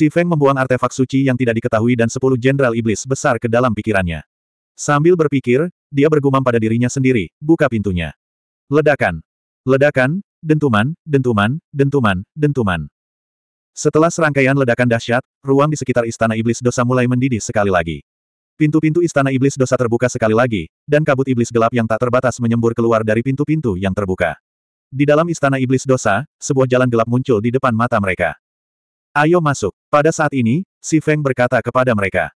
Si Feng membuang artefak suci yang tidak diketahui dan sepuluh jenderal iblis besar ke dalam pikirannya. Sambil berpikir, dia bergumam pada dirinya sendiri, buka pintunya. Ledakan. Ledakan, dentuman, dentuman, dentuman, dentuman. Setelah serangkaian ledakan dahsyat, ruang di sekitar istana iblis dosa mulai mendidih sekali lagi. Pintu-pintu istana iblis dosa terbuka sekali lagi, dan kabut iblis gelap yang tak terbatas menyembur keluar dari pintu-pintu yang terbuka. Di dalam istana iblis dosa, sebuah jalan gelap muncul di depan mata mereka. Ayo masuk. Pada saat ini, Si Feng berkata kepada mereka.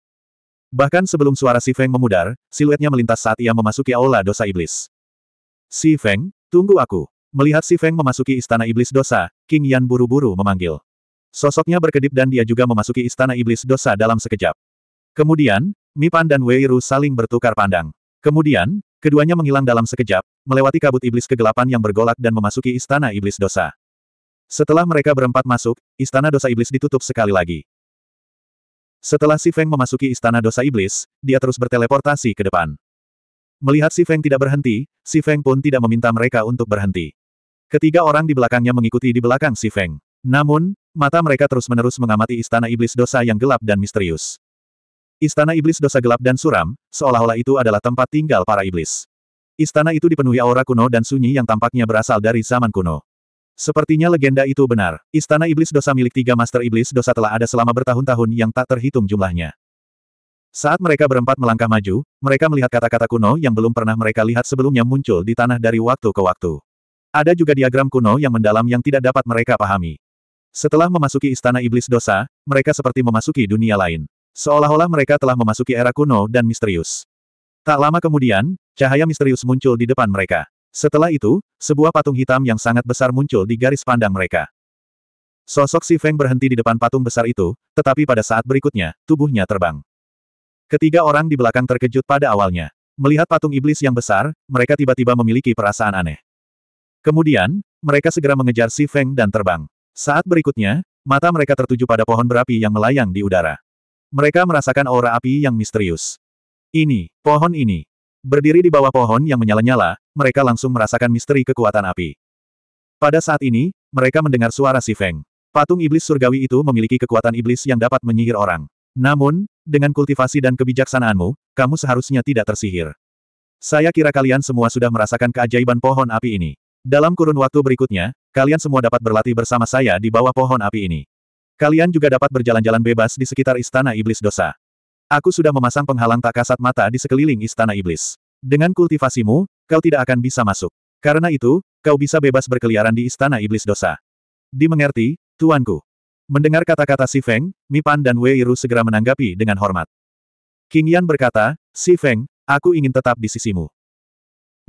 Bahkan sebelum suara Si Feng memudar, siluetnya melintas saat ia memasuki aula dosa iblis. Si Feng, tunggu aku. Melihat Si Feng memasuki istana iblis dosa, King Yan buru-buru memanggil. Sosoknya berkedip dan dia juga memasuki istana iblis dosa dalam sekejap. Kemudian, Mi Pan dan Wei Ru saling bertukar pandang. Kemudian, keduanya menghilang dalam sekejap, melewati kabut iblis kegelapan yang bergolak dan memasuki istana iblis dosa. Setelah mereka berempat masuk, Istana Dosa Iblis ditutup sekali lagi. Setelah Si Feng memasuki Istana Dosa Iblis, dia terus berteleportasi ke depan. Melihat Si Feng tidak berhenti, Si Feng pun tidak meminta mereka untuk berhenti. Ketiga orang di belakangnya mengikuti di belakang Si Feng. Namun, mata mereka terus-menerus mengamati Istana Iblis Dosa yang gelap dan misterius. Istana Iblis Dosa gelap dan suram, seolah-olah itu adalah tempat tinggal para iblis. Istana itu dipenuhi aura kuno dan sunyi yang tampaknya berasal dari zaman kuno. Sepertinya legenda itu benar. Istana Iblis Dosa milik tiga Master Iblis Dosa telah ada selama bertahun-tahun yang tak terhitung jumlahnya. Saat mereka berempat melangkah maju, mereka melihat kata-kata kuno yang belum pernah mereka lihat sebelumnya muncul di tanah dari waktu ke waktu. Ada juga diagram kuno yang mendalam yang tidak dapat mereka pahami. Setelah memasuki Istana Iblis Dosa, mereka seperti memasuki dunia lain. Seolah-olah mereka telah memasuki era kuno dan misterius. Tak lama kemudian, cahaya misterius muncul di depan mereka. Setelah itu, sebuah patung hitam yang sangat besar muncul di garis pandang mereka. Sosok Si Feng berhenti di depan patung besar itu, tetapi pada saat berikutnya, tubuhnya terbang. Ketiga orang di belakang terkejut pada awalnya. Melihat patung iblis yang besar, mereka tiba-tiba memiliki perasaan aneh. Kemudian, mereka segera mengejar Si Feng dan terbang. Saat berikutnya, mata mereka tertuju pada pohon berapi yang melayang di udara. Mereka merasakan aura api yang misterius. Ini, pohon ini. Berdiri di bawah pohon yang menyala-nyala, mereka langsung merasakan misteri kekuatan api. Pada saat ini, mereka mendengar suara si Feng. Patung iblis surgawi itu memiliki kekuatan iblis yang dapat menyihir orang. Namun, dengan kultivasi dan kebijaksanaanmu, kamu seharusnya tidak tersihir. Saya kira kalian semua sudah merasakan keajaiban pohon api ini. Dalam kurun waktu berikutnya, kalian semua dapat berlatih bersama saya di bawah pohon api ini. Kalian juga dapat berjalan-jalan bebas di sekitar Istana Iblis Dosa. Aku sudah memasang penghalang tak kasat mata di sekeliling Istana Iblis. Dengan kultivasimu, kau tidak akan bisa masuk. Karena itu, kau bisa bebas berkeliaran di istana iblis dosa. Dimengerti, tuanku. Mendengar kata-kata Si Feng, Mi Pan dan Wei Ru segera menanggapi dengan hormat. King Yan berkata, Si Feng, aku ingin tetap di sisimu.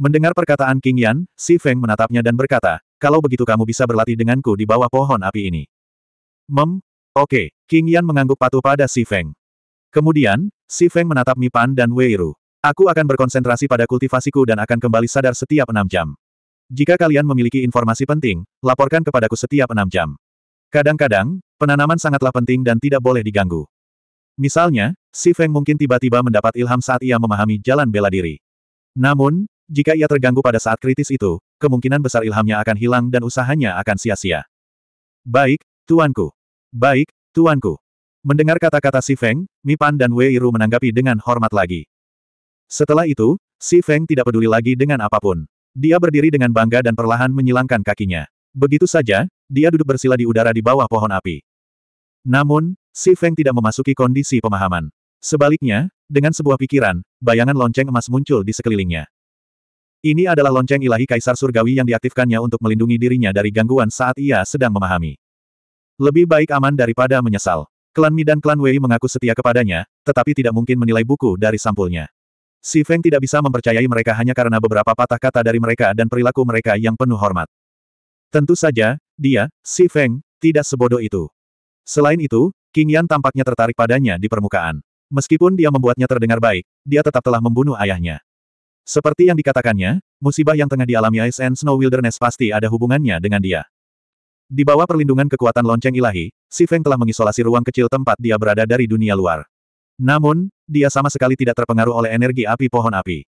Mendengar perkataan King Yan, Si Feng menatapnya dan berkata, kalau begitu kamu bisa berlatih denganku di bawah pohon api ini. Mem, oke, okay. King Yan mengangguk patuh pada Si Feng. Kemudian, Si Feng menatap Mi Pan dan Wei Ru. Aku akan berkonsentrasi pada kultivasiku dan akan kembali sadar setiap enam jam. Jika kalian memiliki informasi penting, laporkan kepadaku setiap enam jam. Kadang-kadang, penanaman sangatlah penting dan tidak boleh diganggu. Misalnya, si Feng mungkin tiba-tiba mendapat ilham saat ia memahami jalan bela diri. Namun, jika ia terganggu pada saat kritis itu, kemungkinan besar ilhamnya akan hilang dan usahanya akan sia-sia. Baik, tuanku. Baik, tuanku. Mendengar kata-kata si Feng, Mi Pan dan Wei Ru menanggapi dengan hormat lagi. Setelah itu, Si Feng tidak peduli lagi dengan apapun. Dia berdiri dengan bangga dan perlahan menyilangkan kakinya. Begitu saja, dia duduk bersila di udara di bawah pohon api. Namun, Si Feng tidak memasuki kondisi pemahaman. Sebaliknya, dengan sebuah pikiran, bayangan lonceng emas muncul di sekelilingnya. Ini adalah lonceng ilahi Kaisar Surgawi yang diaktifkannya untuk melindungi dirinya dari gangguan saat ia sedang memahami. Lebih baik aman daripada menyesal. Klan Mi dan klan Wei mengaku setia kepadanya, tetapi tidak mungkin menilai buku dari sampulnya. Si Feng tidak bisa mempercayai mereka hanya karena beberapa patah kata dari mereka dan perilaku mereka yang penuh hormat. Tentu saja, dia, Si Feng, tidak sebodoh itu. Selain itu, King Yan tampaknya tertarik padanya di permukaan. Meskipun dia membuatnya terdengar baik, dia tetap telah membunuh ayahnya. Seperti yang dikatakannya, musibah yang tengah dialami Ice and Snow Wilderness pasti ada hubungannya dengan dia. Di bawah perlindungan kekuatan lonceng ilahi, Si Feng telah mengisolasi ruang kecil tempat dia berada dari dunia luar. Namun, dia sama sekali tidak terpengaruh oleh energi api pohon api.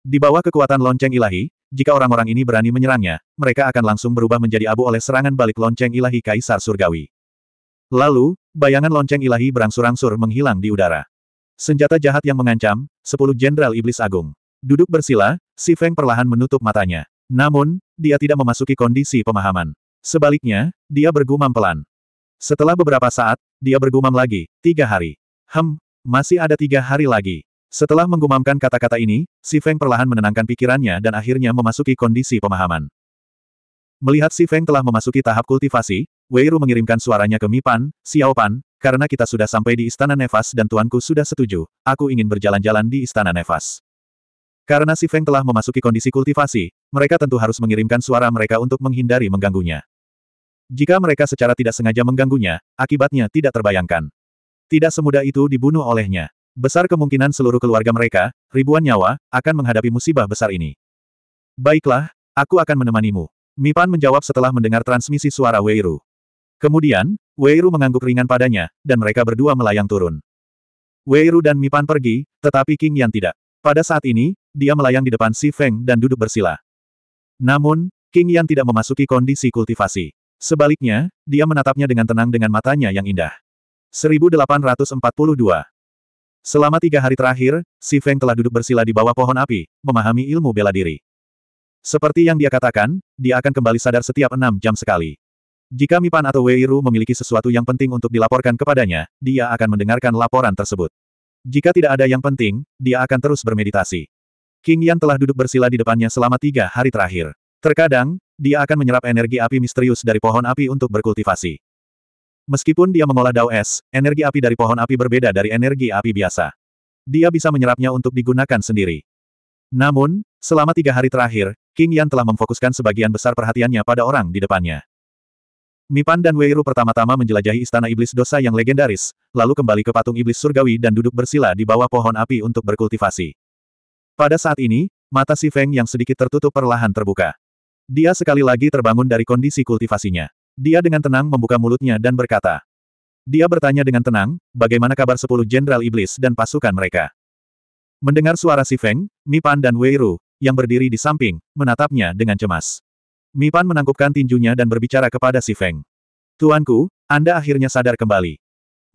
Di bawah kekuatan lonceng ilahi, jika orang-orang ini berani menyerangnya, mereka akan langsung berubah menjadi abu oleh serangan balik lonceng ilahi Kaisar Surgawi. Lalu, bayangan lonceng ilahi berangsur-angsur menghilang di udara. Senjata jahat yang mengancam, sepuluh jenderal iblis agung. Duduk bersila, si Feng perlahan menutup matanya. Namun, dia tidak memasuki kondisi pemahaman. Sebaliknya, dia bergumam pelan. Setelah beberapa saat, dia bergumam lagi, tiga hari. Hem, masih ada tiga hari lagi. Setelah menggumamkan kata-kata ini, Si Feng perlahan menenangkan pikirannya dan akhirnya memasuki kondisi pemahaman. Melihat Si Feng telah memasuki tahap kultivasi, Wei Ru mengirimkan suaranya ke Mipan, Pan. karena kita sudah sampai di Istana Nefas dan tuanku sudah setuju, aku ingin berjalan-jalan di Istana Nefas. Karena Si Feng telah memasuki kondisi kultivasi, mereka tentu harus mengirimkan suara mereka untuk menghindari mengganggunya. Jika mereka secara tidak sengaja mengganggunya, akibatnya tidak terbayangkan. Tidak semudah itu dibunuh olehnya. Besar kemungkinan seluruh keluarga mereka, ribuan nyawa, akan menghadapi musibah besar ini. Baiklah, aku akan menemanimu. Mipan menjawab setelah mendengar transmisi suara Weiru. Kemudian, Weiru mengangguk ringan padanya, dan mereka berdua melayang turun. Weiru dan Mipan pergi, tetapi King Yan tidak. Pada saat ini, dia melayang di depan Si Feng dan duduk bersila. Namun, King Yan tidak memasuki kondisi kultivasi. Sebaliknya, dia menatapnya dengan tenang dengan matanya yang indah. 1842. Selama tiga hari terakhir, Si Feng telah duduk bersila di bawah pohon api, memahami ilmu bela diri. Seperti yang dia katakan, dia akan kembali sadar setiap enam jam sekali. Jika Mipan atau Wei Weiru memiliki sesuatu yang penting untuk dilaporkan kepadanya, dia akan mendengarkan laporan tersebut. Jika tidak ada yang penting, dia akan terus bermeditasi. King Yan telah duduk bersila di depannya selama tiga hari terakhir. Terkadang, dia akan menyerap energi api misterius dari pohon api untuk berkultivasi. Meskipun dia mengolah Dao Es, energi api dari pohon api berbeda dari energi api biasa. Dia bisa menyerapnya untuk digunakan sendiri. Namun, selama tiga hari terakhir, King Yan telah memfokuskan sebagian besar perhatiannya pada orang di depannya. Mipan dan Weiru pertama-tama menjelajahi istana iblis dosa yang legendaris, lalu kembali ke patung iblis surgawi dan duduk bersila di bawah pohon api untuk berkultivasi. Pada saat ini, mata si Feng yang sedikit tertutup perlahan terbuka. Dia sekali lagi terbangun dari kondisi kultivasinya. Dia dengan tenang membuka mulutnya dan berkata. Dia bertanya dengan tenang, bagaimana kabar sepuluh jenderal iblis dan pasukan mereka? Mendengar suara si Feng, Mipan dan Wei Weiru, yang berdiri di samping, menatapnya dengan cemas. Mipan menangkupkan tinjunya dan berbicara kepada si Feng. Tuanku, Anda akhirnya sadar kembali.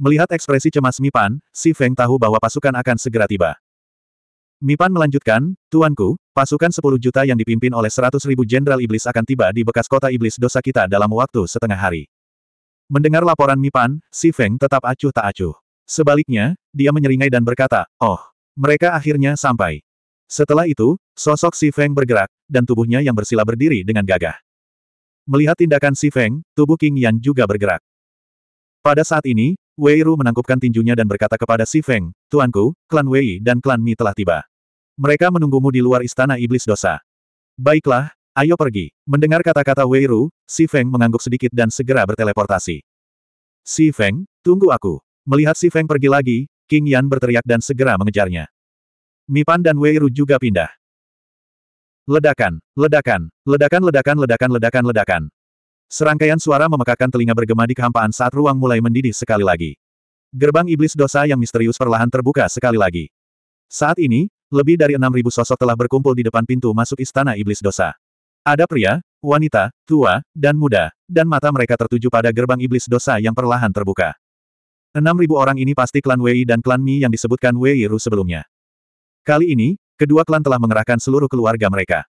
Melihat ekspresi cemas Mipan, si Feng tahu bahwa pasukan akan segera tiba. Mipan melanjutkan, Tuanku, pasukan 10 juta yang dipimpin oleh 100 ribu jenderal iblis akan tiba di bekas kota iblis dosa kita dalam waktu setengah hari. Mendengar laporan Mipan, si Feng tetap acuh tak acuh. Sebaliknya, dia menyeringai dan berkata, oh, mereka akhirnya sampai. Setelah itu, sosok si Feng bergerak, dan tubuhnya yang bersila berdiri dengan gagah. Melihat tindakan si Feng, tubuh King Yan juga bergerak. Pada saat ini, Wei Ru menangkupkan tinjunya dan berkata kepada Si Feng, Tuanku, klan Wei dan klan Mi telah tiba. Mereka menunggumu di luar istana iblis dosa. Baiklah, ayo pergi. Mendengar kata-kata Wei Ru, Si Feng mengangguk sedikit dan segera berteleportasi. Si Feng, tunggu aku. Melihat Si Feng pergi lagi, King Yan berteriak dan segera mengejarnya. Mi Pan dan Wei Ru juga pindah. ledakan, ledakan, ledakan, ledakan, ledakan, ledakan, ledakan. Serangkaian suara memekakan telinga bergema di kehampaan saat ruang mulai mendidih sekali lagi. Gerbang iblis dosa yang misterius perlahan terbuka sekali lagi. Saat ini, lebih dari 6.000 sosok telah berkumpul di depan pintu masuk istana iblis dosa. Ada pria, wanita, tua, dan muda, dan mata mereka tertuju pada gerbang iblis dosa yang perlahan terbuka. 6.000 orang ini pasti klan Wei dan klan Mi yang disebutkan Wei Ru sebelumnya. Kali ini, kedua klan telah mengerahkan seluruh keluarga mereka.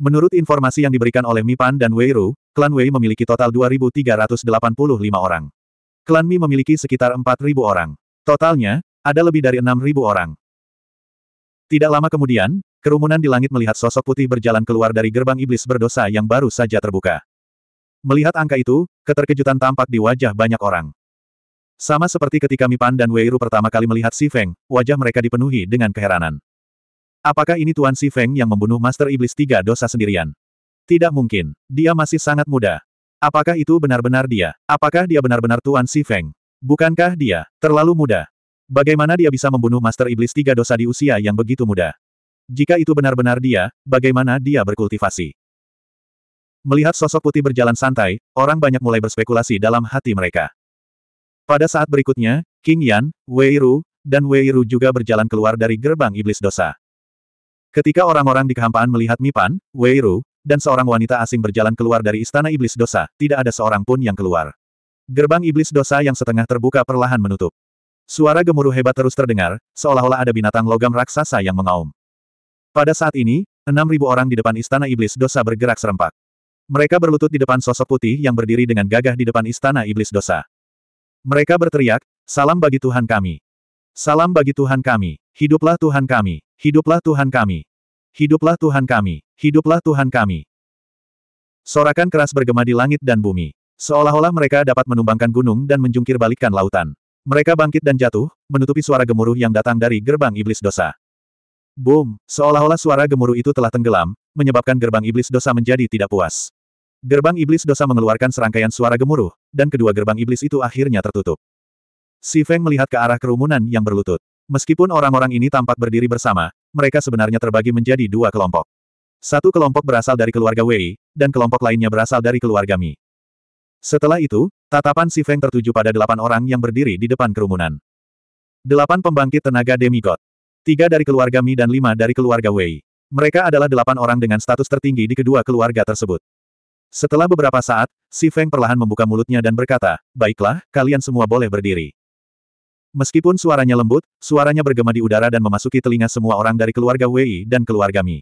Menurut informasi yang diberikan oleh Mipan dan Wei Ru, klan Wei memiliki total 2.385 orang. Klan Mi memiliki sekitar 4.000 orang. Totalnya, ada lebih dari 6.000 orang. Tidak lama kemudian, kerumunan di langit melihat sosok putih berjalan keluar dari gerbang iblis berdosa yang baru saja terbuka. Melihat angka itu, keterkejutan tampak di wajah banyak orang. Sama seperti ketika Mipan dan Wei Ru pertama kali melihat Si Feng, wajah mereka dipenuhi dengan keheranan. Apakah ini Tuan Si Feng yang membunuh Master Iblis Tiga Dosa sendirian? Tidak mungkin. Dia masih sangat muda. Apakah itu benar-benar dia? Apakah dia benar-benar Tuan Si Feng? Bukankah dia terlalu muda? Bagaimana dia bisa membunuh Master Iblis Tiga Dosa di usia yang begitu muda? Jika itu benar-benar dia, bagaimana dia berkultivasi? Melihat sosok putih berjalan santai, orang banyak mulai berspekulasi dalam hati mereka. Pada saat berikutnya, King Yan, Wei Ru, dan Wei Ru juga berjalan keluar dari gerbang iblis dosa. Ketika orang-orang di kehampaan melihat Mipan, Wei Ru, dan seorang wanita asing berjalan keluar dari istana iblis dosa, tidak ada seorang pun yang keluar. Gerbang iblis dosa yang setengah terbuka perlahan menutup. Suara gemuruh hebat terus terdengar, seolah-olah ada binatang logam raksasa yang mengaum. Pada saat ini, 6.000 orang di depan istana iblis dosa bergerak serempak. Mereka berlutut di depan sosok putih yang berdiri dengan gagah di depan istana iblis dosa. Mereka berteriak, salam bagi Tuhan kami. Salam bagi Tuhan kami, hiduplah Tuhan kami, hiduplah Tuhan kami, hiduplah Tuhan kami, hiduplah Tuhan kami. Sorakan keras bergema di langit dan bumi. Seolah-olah mereka dapat menumbangkan gunung dan menjungkir balikkan lautan. Mereka bangkit dan jatuh, menutupi suara gemuruh yang datang dari gerbang iblis dosa. Boom, seolah-olah suara gemuruh itu telah tenggelam, menyebabkan gerbang iblis dosa menjadi tidak puas. Gerbang iblis dosa mengeluarkan serangkaian suara gemuruh, dan kedua gerbang iblis itu akhirnya tertutup. Si Feng melihat ke arah kerumunan yang berlutut. Meskipun orang-orang ini tampak berdiri bersama, mereka sebenarnya terbagi menjadi dua kelompok. Satu kelompok berasal dari keluarga Wei, dan kelompok lainnya berasal dari keluarga Mi. Setelah itu, tatapan si Feng tertuju pada delapan orang yang berdiri di depan kerumunan. Delapan pembangkit tenaga demigod. Tiga dari keluarga Mi dan lima dari keluarga Wei. Mereka adalah delapan orang dengan status tertinggi di kedua keluarga tersebut. Setelah beberapa saat, si Feng perlahan membuka mulutnya dan berkata, Baiklah, kalian semua boleh berdiri. Meskipun suaranya lembut, suaranya bergema di udara dan memasuki telinga semua orang dari keluarga Wei dan keluarga Mi.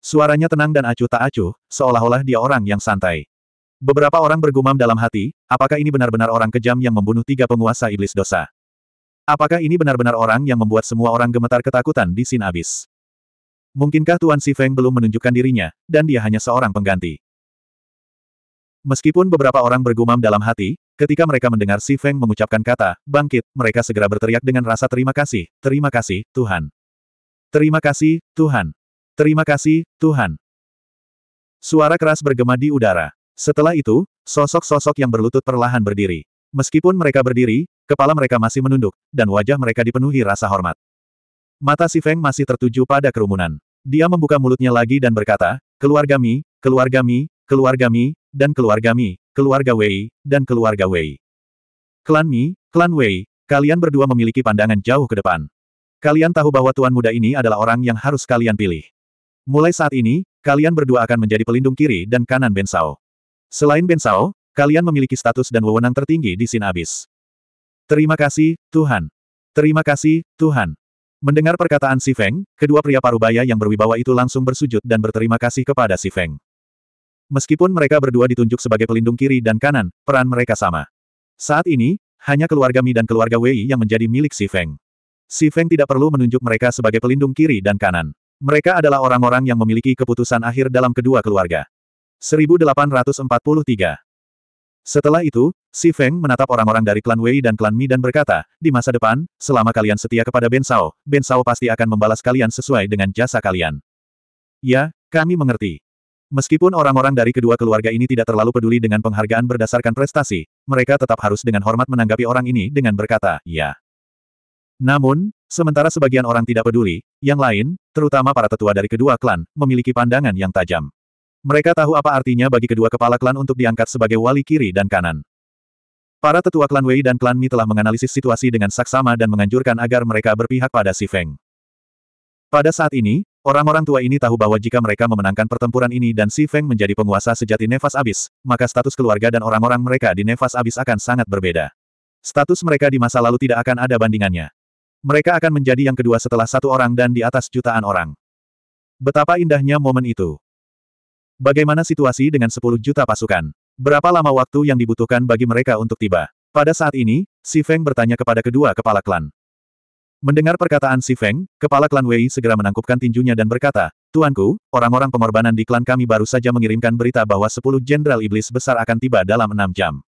Suaranya tenang dan acuh tak acuh, seolah-olah dia orang yang santai. Beberapa orang bergumam dalam hati, apakah ini benar-benar orang kejam yang membunuh tiga penguasa iblis dosa? Apakah ini benar-benar orang yang membuat semua orang gemetar ketakutan di Sin Abis? Mungkinkah Tuan Si Feng belum menunjukkan dirinya, dan dia hanya seorang pengganti? Meskipun beberapa orang bergumam dalam hati, Ketika mereka mendengar Si Feng mengucapkan kata, bangkit, mereka segera berteriak dengan rasa terima kasih, terima kasih, Tuhan. Terima kasih, Tuhan. Terima kasih, Tuhan. Suara keras bergema di udara. Setelah itu, sosok-sosok yang berlutut perlahan berdiri. Meskipun mereka berdiri, kepala mereka masih menunduk, dan wajah mereka dipenuhi rasa hormat. Mata Si Feng masih tertuju pada kerumunan. Dia membuka mulutnya lagi dan berkata, keluargami, keluargami, keluargami, dan keluargami, keluarga Wei, dan keluarga Wei. Klan Mi, klan Wei, kalian berdua memiliki pandangan jauh ke depan. Kalian tahu bahwa tuan muda ini adalah orang yang harus kalian pilih. Mulai saat ini, kalian berdua akan menjadi pelindung kiri dan kanan Bensao. Selain Bensao, kalian memiliki status dan wewenang tertinggi di Sin Abis. Terima kasih, Tuhan. Terima kasih, Tuhan. Mendengar perkataan Si Feng, kedua pria parubaya yang berwibawa itu langsung bersujud dan berterima kasih kepada Si Feng. Meskipun mereka berdua ditunjuk sebagai pelindung kiri dan kanan, peran mereka sama. Saat ini, hanya keluarga Mi dan keluarga Wei yang menjadi milik Si Feng. Si Feng tidak perlu menunjuk mereka sebagai pelindung kiri dan kanan. Mereka adalah orang-orang yang memiliki keputusan akhir dalam kedua keluarga. 1843 Setelah itu, Si Feng menatap orang-orang dari klan Wei dan klan Mi dan berkata, di masa depan, selama kalian setia kepada Ben Sao, Ben Sao pasti akan membalas kalian sesuai dengan jasa kalian. Ya, kami mengerti. Meskipun orang-orang dari kedua keluarga ini tidak terlalu peduli dengan penghargaan berdasarkan prestasi, mereka tetap harus dengan hormat menanggapi orang ini dengan berkata, ya. Namun, sementara sebagian orang tidak peduli, yang lain, terutama para tetua dari kedua klan, memiliki pandangan yang tajam. Mereka tahu apa artinya bagi kedua kepala klan untuk diangkat sebagai wali kiri dan kanan. Para tetua klan Wei dan klan Mi telah menganalisis situasi dengan saksama dan menganjurkan agar mereka berpihak pada Si Feng. Pada saat ini, Orang-orang tua ini tahu bahwa jika mereka memenangkan pertempuran ini dan Si Feng menjadi penguasa sejati Nefas Abis, maka status keluarga dan orang-orang mereka di Nefas Abis akan sangat berbeda. Status mereka di masa lalu tidak akan ada bandingannya. Mereka akan menjadi yang kedua setelah satu orang dan di atas jutaan orang. Betapa indahnya momen itu. Bagaimana situasi dengan 10 juta pasukan? Berapa lama waktu yang dibutuhkan bagi mereka untuk tiba? Pada saat ini, Si Feng bertanya kepada kedua kepala klan. Mendengar perkataan Si Feng, kepala klan Wei segera menangkupkan tinjunya dan berkata, Tuanku, orang-orang pengorbanan di klan kami baru saja mengirimkan berita bahwa sepuluh jenderal iblis besar akan tiba dalam enam jam.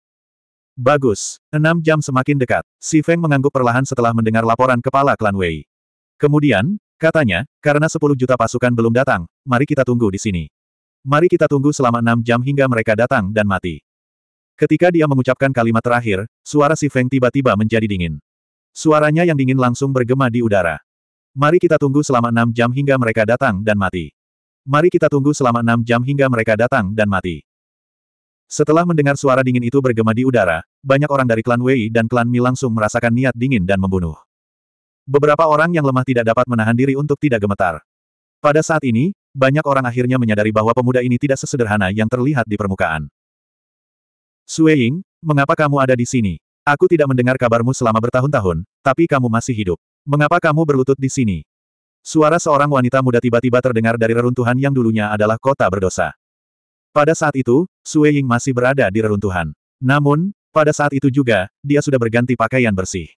Bagus. Enam jam semakin dekat. Si Feng mengangguk perlahan setelah mendengar laporan kepala klan Wei. Kemudian, katanya, karena sepuluh juta pasukan belum datang, mari kita tunggu di sini. Mari kita tunggu selama enam jam hingga mereka datang dan mati. Ketika dia mengucapkan kalimat terakhir, suara Si Feng tiba-tiba menjadi dingin. Suaranya yang dingin langsung bergema di udara. Mari kita tunggu selama enam jam hingga mereka datang dan mati. Mari kita tunggu selama enam jam hingga mereka datang dan mati. Setelah mendengar suara dingin itu bergema di udara, banyak orang dari klan Wei dan klan Mi langsung merasakan niat dingin dan membunuh. Beberapa orang yang lemah tidak dapat menahan diri untuk tidak gemetar. Pada saat ini, banyak orang akhirnya menyadari bahwa pemuda ini tidak sesederhana yang terlihat di permukaan. Sueying, mengapa kamu ada di sini? Aku tidak mendengar kabarmu selama bertahun-tahun, tapi kamu masih hidup. Mengapa kamu berlutut di sini? Suara seorang wanita muda tiba-tiba terdengar dari reruntuhan yang dulunya adalah kota berdosa. Pada saat itu, Sue Ying masih berada di reruntuhan. Namun, pada saat itu juga, dia sudah berganti pakaian bersih.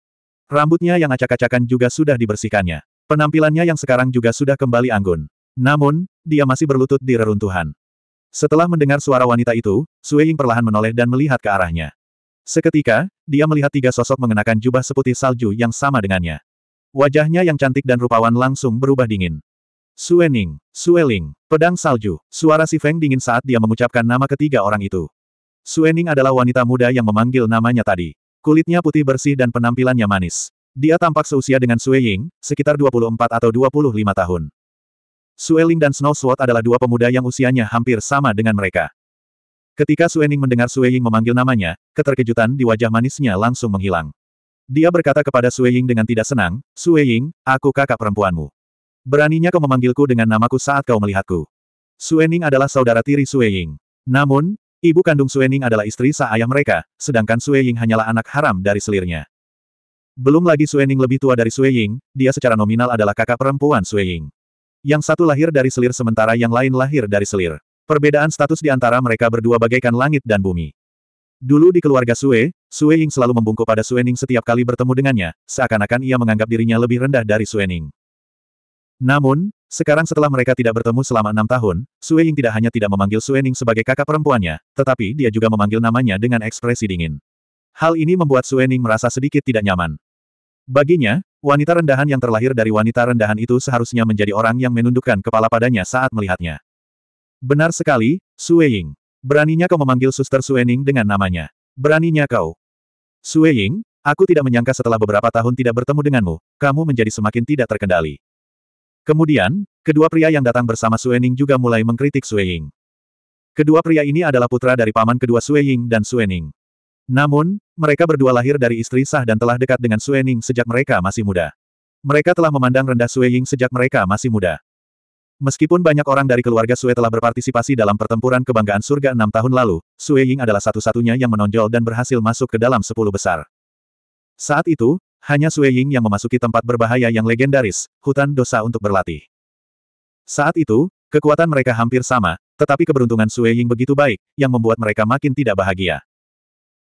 Rambutnya yang acak-acakan juga sudah dibersihkannya. Penampilannya yang sekarang juga sudah kembali anggun. Namun, dia masih berlutut di reruntuhan. Setelah mendengar suara wanita itu, Sue Ying perlahan menoleh dan melihat ke arahnya. Seketika, dia melihat tiga sosok mengenakan jubah seputih salju yang sama dengannya. Wajahnya yang cantik dan rupawan langsung berubah dingin. Suening, Sueling, pedang salju, suara si Feng dingin saat dia mengucapkan nama ketiga orang itu. Suening adalah wanita muda yang memanggil namanya tadi. Kulitnya putih bersih dan penampilannya manis. Dia tampak seusia dengan Sue Ying, sekitar 24 atau 25 tahun. Sueling dan Snow Sword adalah dua pemuda yang usianya hampir sama dengan mereka. Ketika Suening mendengar Sue memanggil namanya, keterkejutan di wajah manisnya langsung menghilang. Dia berkata kepada Sue dengan tidak senang, Sue aku kakak perempuanmu. Beraninya kau memanggilku dengan namaku saat kau melihatku. Suening adalah saudara tiri Sue Namun, ibu kandung Suening adalah istri sah ayah mereka, sedangkan Sue hanyalah anak haram dari selirnya. Belum lagi Suening lebih tua dari Sue dia secara nominal adalah kakak perempuan Sue Yang satu lahir dari selir sementara yang lain lahir dari selir. Perbedaan status di antara mereka berdua bagaikan langit dan bumi. Dulu di keluarga Sue, Sue Ying selalu membungkuk pada Sue Ning setiap kali bertemu dengannya, seakan-akan ia menganggap dirinya lebih rendah dari Sue Ning. Namun, sekarang setelah mereka tidak bertemu selama enam tahun, Sue Ying tidak hanya tidak memanggil Sue Ning sebagai kakak perempuannya, tetapi dia juga memanggil namanya dengan ekspresi dingin. Hal ini membuat Sue Ning merasa sedikit tidak nyaman. Baginya, wanita rendahan yang terlahir dari wanita rendahan itu seharusnya menjadi orang yang menundukkan kepala padanya saat melihatnya. Benar sekali, Sue Beraninya kau memanggil suster Suening dengan namanya. Beraninya kau. Sue aku tidak menyangka setelah beberapa tahun tidak bertemu denganmu, kamu menjadi semakin tidak terkendali. Kemudian, kedua pria yang datang bersama Suening juga mulai mengkritik Sue Kedua pria ini adalah putra dari paman kedua Sue dan Suening. Namun, mereka berdua lahir dari istri sah dan telah dekat dengan Suening sejak mereka masih muda. Mereka telah memandang rendah Sue sejak mereka masih muda. Meskipun banyak orang dari keluarga Sue telah berpartisipasi dalam pertempuran kebanggaan surga enam tahun lalu, Sue Ying adalah satu-satunya yang menonjol dan berhasil masuk ke dalam sepuluh besar. Saat itu, hanya Sue Ying yang memasuki tempat berbahaya yang legendaris, hutan dosa untuk berlatih. Saat itu, kekuatan mereka hampir sama, tetapi keberuntungan Sue Ying begitu baik, yang membuat mereka makin tidak bahagia.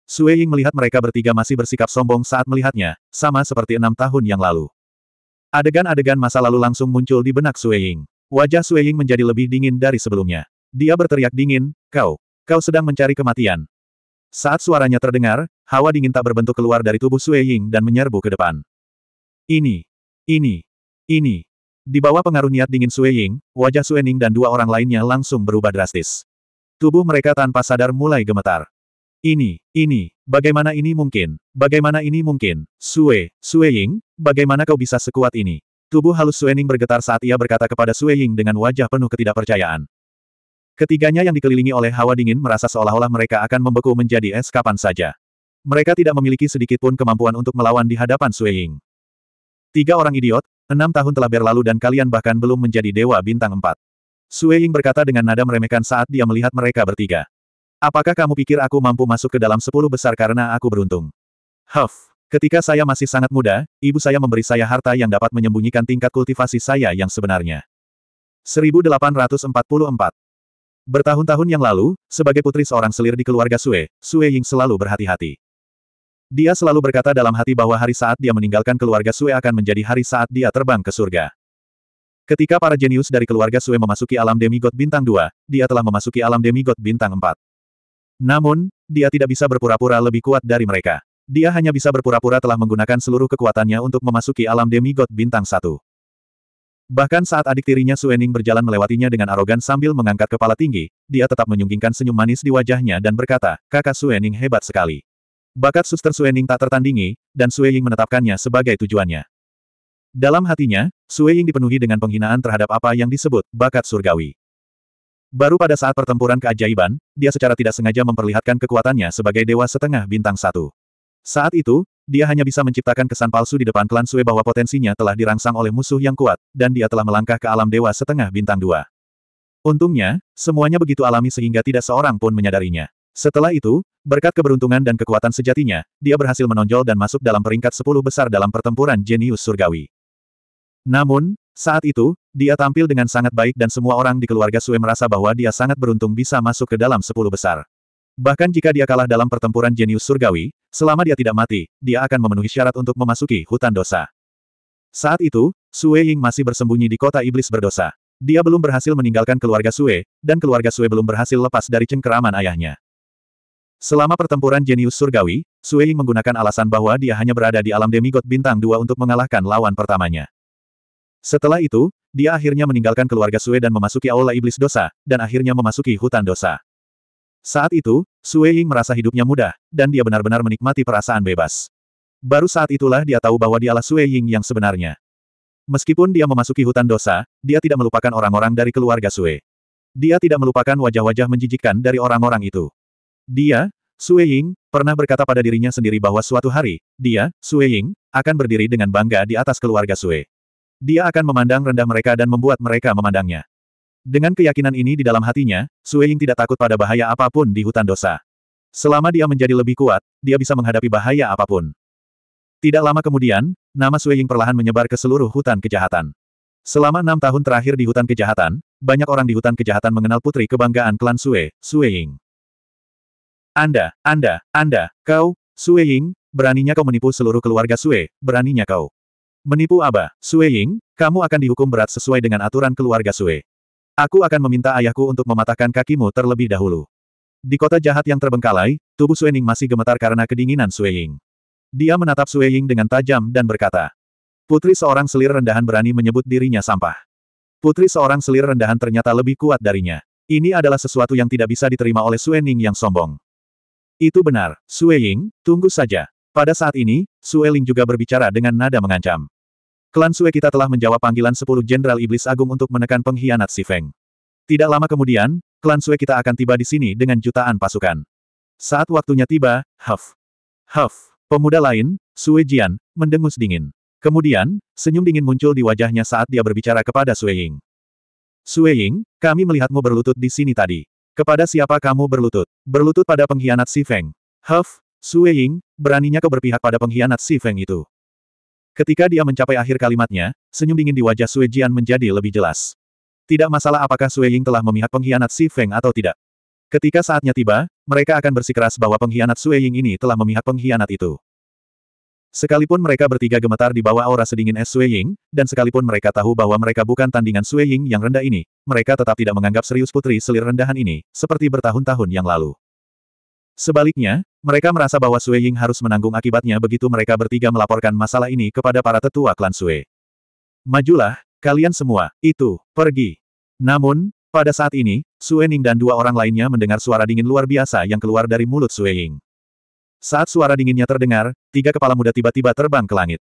Sue Ying melihat mereka bertiga masih bersikap sombong saat melihatnya, sama seperti enam tahun yang lalu. Adegan-adegan masa lalu langsung muncul di benak Sue Ying. Wajah Ying menjadi lebih dingin dari sebelumnya. Dia berteriak dingin, kau, kau sedang mencari kematian. Saat suaranya terdengar, hawa dingin tak berbentuk keluar dari tubuh Ying dan menyerbu ke depan. Ini, ini, ini. Di bawah pengaruh niat dingin Ying, wajah Suening dan dua orang lainnya langsung berubah drastis. Tubuh mereka tanpa sadar mulai gemetar. Ini, ini, bagaimana ini mungkin? Bagaimana ini mungkin? Sue, Sui Ying, bagaimana kau bisa sekuat ini? Tubuh halus Suening bergetar saat ia berkata kepada Sue Ying dengan wajah penuh ketidakpercayaan. Ketiganya yang dikelilingi oleh hawa dingin merasa seolah-olah mereka akan membeku menjadi es kapan saja. Mereka tidak memiliki sedikitpun kemampuan untuk melawan di hadapan Sue Ying. Tiga orang idiot, enam tahun telah berlalu dan kalian bahkan belum menjadi dewa bintang empat. Sue Ying berkata dengan nada meremehkan saat dia melihat mereka bertiga. Apakah kamu pikir aku mampu masuk ke dalam sepuluh besar karena aku beruntung? Huff. Ketika saya masih sangat muda, ibu saya memberi saya harta yang dapat menyembunyikan tingkat kultivasi saya yang sebenarnya. 1844 Bertahun-tahun yang lalu, sebagai putri seorang selir di keluarga Sue, Sue Ying selalu berhati-hati. Dia selalu berkata dalam hati bahwa hari saat dia meninggalkan keluarga Sue akan menjadi hari saat dia terbang ke surga. Ketika para jenius dari keluarga Sue memasuki alam demigod bintang 2, dia telah memasuki alam demigod bintang 4. Namun, dia tidak bisa berpura-pura lebih kuat dari mereka. Dia hanya bisa berpura-pura telah menggunakan seluruh kekuatannya untuk memasuki alam demigod bintang satu. Bahkan saat adik tirinya Suening berjalan melewatinya dengan arogan sambil mengangkat kepala tinggi, dia tetap menyunggingkan senyum manis di wajahnya dan berkata, kakak Suening hebat sekali. Bakat suster Suening tak tertandingi, dan Suening menetapkannya sebagai tujuannya. Dalam hatinya, Suening dipenuhi dengan penghinaan terhadap apa yang disebut bakat surgawi. Baru pada saat pertempuran keajaiban, dia secara tidak sengaja memperlihatkan kekuatannya sebagai dewa setengah bintang satu. Saat itu, dia hanya bisa menciptakan kesan palsu di depan klan Sue bahwa potensinya telah dirangsang oleh musuh yang kuat, dan dia telah melangkah ke alam dewa setengah bintang dua. Untungnya, semuanya begitu alami sehingga tidak seorang pun menyadarinya. Setelah itu, berkat keberuntungan dan kekuatan sejatinya, dia berhasil menonjol dan masuk dalam peringkat sepuluh besar dalam pertempuran jenius surgawi. Namun, saat itu, dia tampil dengan sangat baik dan semua orang di keluarga Sue merasa bahwa dia sangat beruntung bisa masuk ke dalam sepuluh besar. Bahkan jika dia kalah dalam pertempuran jenius surgawi, Selama dia tidak mati, dia akan memenuhi syarat untuk memasuki hutan dosa. Saat itu, Sue Ying masih bersembunyi di kota iblis berdosa. Dia belum berhasil meninggalkan keluarga Sue, dan keluarga Sue belum berhasil lepas dari cengkeraman ayahnya. Selama pertempuran jenius surgawi, Sue Ying menggunakan alasan bahwa dia hanya berada di alam demigod bintang dua untuk mengalahkan lawan pertamanya. Setelah itu, dia akhirnya meninggalkan keluarga Sue dan memasuki aula iblis dosa, dan akhirnya memasuki hutan dosa. Saat itu, Sue Ying merasa hidupnya mudah, dan dia benar-benar menikmati perasaan bebas. Baru saat itulah dia tahu bahwa dialah Sue Ying yang sebenarnya. Meskipun dia memasuki hutan dosa, dia tidak melupakan orang-orang dari keluarga Sue. Dia tidak melupakan wajah-wajah menjijikkan dari orang-orang itu. Dia, Sue Ying, pernah berkata pada dirinya sendiri bahwa suatu hari, dia, Sue Ying, akan berdiri dengan bangga di atas keluarga Sue. Dia akan memandang rendah mereka dan membuat mereka memandangnya. Dengan keyakinan ini di dalam hatinya, Sue Ying tidak takut pada bahaya apapun di hutan dosa. Selama dia menjadi lebih kuat, dia bisa menghadapi bahaya apapun. Tidak lama kemudian, nama Sue Ying perlahan menyebar ke seluruh hutan kejahatan. Selama enam tahun terakhir di hutan kejahatan, banyak orang di hutan kejahatan mengenal putri kebanggaan klan Sue, Sue Ying. Anda, Anda, Anda, kau, Sue Ying, beraninya kau menipu seluruh keluarga Sue, beraninya kau. Menipu Aba, Sue Ying, kamu akan dihukum berat sesuai dengan aturan keluarga Sue. Aku akan meminta ayahku untuk mematahkan kakimu terlebih dahulu. Di kota jahat yang terbengkalai, tubuh Suening masih gemetar karena kedinginan Suening. Dia menatap Suening dengan tajam dan berkata, Putri seorang selir rendahan berani menyebut dirinya sampah. Putri seorang selir rendahan ternyata lebih kuat darinya. Ini adalah sesuatu yang tidak bisa diterima oleh Suening yang sombong. Itu benar, Suening. tunggu saja. Pada saat ini, Sueling juga berbicara dengan nada mengancam. Klan Sue kita telah menjawab panggilan 10 Jenderal Iblis Agung untuk menekan pengkhianat Si Feng. Tidak lama kemudian, klan Sue kita akan tiba di sini dengan jutaan pasukan. Saat waktunya tiba, huff. Huff. Pemuda lain, Sue Jian, mendengus dingin. Kemudian, senyum dingin muncul di wajahnya saat dia berbicara kepada Sue Ying. Sue Ying, kami melihatmu berlutut di sini tadi. Kepada siapa kamu berlutut? Berlutut pada pengkhianat Si Feng. Huff, Sue Ying, beraninya kau berpihak pada pengkhianat Si Feng itu. Ketika dia mencapai akhir kalimatnya, senyum dingin di wajah Sui Jian menjadi lebih jelas. Tidak masalah apakah Sui Ying telah memihak pengkhianat Si Feng atau tidak. Ketika saatnya tiba, mereka akan bersikeras bahwa pengkhianat Sui Ying ini telah memihak pengkhianat itu. Sekalipun mereka bertiga gemetar di bawah aura sedingin es Sui Ying, dan sekalipun mereka tahu bahwa mereka bukan tandingan Sui Ying yang rendah ini, mereka tetap tidak menganggap serius putri selir rendahan ini, seperti bertahun-tahun yang lalu. Sebaliknya, mereka merasa bahwa Sue Ying harus menanggung akibatnya begitu mereka bertiga melaporkan masalah ini kepada para tetua klan Sue. Majulah, kalian semua, itu, pergi. Namun, pada saat ini, Sue Ning dan dua orang lainnya mendengar suara dingin luar biasa yang keluar dari mulut Sue Ying. Saat suara dinginnya terdengar, tiga kepala muda tiba-tiba terbang ke langit.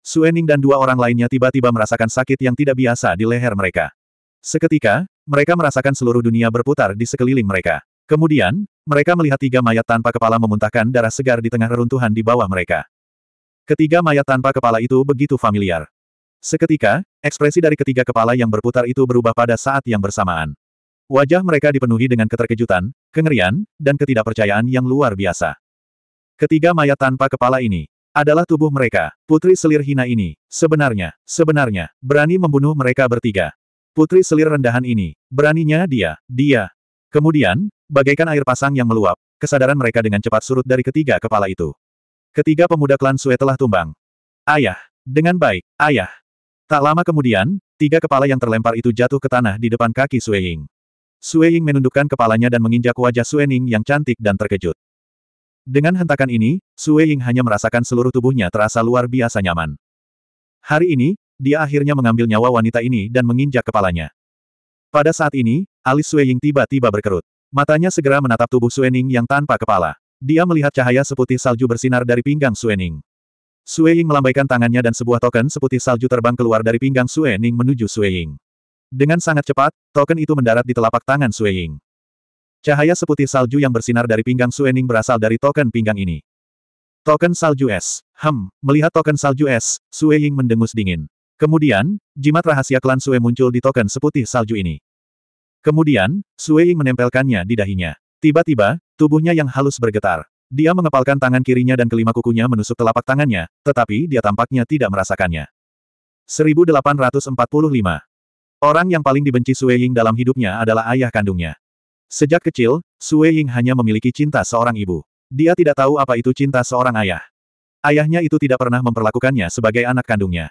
Sue Ning dan dua orang lainnya tiba-tiba merasakan sakit yang tidak biasa di leher mereka. Seketika, mereka merasakan seluruh dunia berputar di sekeliling mereka. Kemudian, mereka melihat tiga mayat tanpa kepala memuntahkan darah segar di tengah reruntuhan di bawah mereka. Ketiga mayat tanpa kepala itu begitu familiar. Seketika, ekspresi dari ketiga kepala yang berputar itu berubah pada saat yang bersamaan. Wajah mereka dipenuhi dengan keterkejutan, kengerian, dan ketidakpercayaan yang luar biasa. Ketiga mayat tanpa kepala ini adalah tubuh mereka, putri selir hina ini, sebenarnya, sebenarnya, berani membunuh mereka bertiga. Putri selir rendahan ini, beraninya dia, dia, Kemudian, bagaikan air pasang yang meluap, kesadaran mereka dengan cepat surut dari ketiga kepala itu. Ketiga pemuda klan Sue telah tumbang. Ayah, dengan baik, ayah. Tak lama kemudian, tiga kepala yang terlempar itu jatuh ke tanah di depan kaki Sue Ying. Sue Ying menundukkan kepalanya dan menginjak wajah Sue Ning yang cantik dan terkejut. Dengan hentakan ini, Sue Ying hanya merasakan seluruh tubuhnya terasa luar biasa nyaman. Hari ini, dia akhirnya mengambil nyawa wanita ini dan menginjak kepalanya. Pada saat ini, Alis Sueying tiba-tiba berkerut. Matanya segera menatap tubuh Suening yang tanpa kepala. Dia melihat cahaya seputih salju bersinar dari pinggang Suening. Sueying melambaikan tangannya dan sebuah token seputih salju terbang keluar dari pinggang Suening menuju Sueying. Dengan sangat cepat, token itu mendarat di telapak tangan Sueying. Cahaya seputih salju yang bersinar dari pinggang Suening berasal dari token pinggang ini. Token salju es. Hem, melihat token salju es, Sueying mendengus dingin. Kemudian, jimat rahasia klan Sue muncul di token seputih salju ini. Kemudian, Sue Ying menempelkannya di dahinya. Tiba-tiba, tubuhnya yang halus bergetar. Dia mengepalkan tangan kirinya dan kelima kukunya menusuk telapak tangannya, tetapi dia tampaknya tidak merasakannya. 1845 Orang yang paling dibenci Sue Ying dalam hidupnya adalah ayah kandungnya. Sejak kecil, Sue Ying hanya memiliki cinta seorang ibu. Dia tidak tahu apa itu cinta seorang ayah. Ayahnya itu tidak pernah memperlakukannya sebagai anak kandungnya.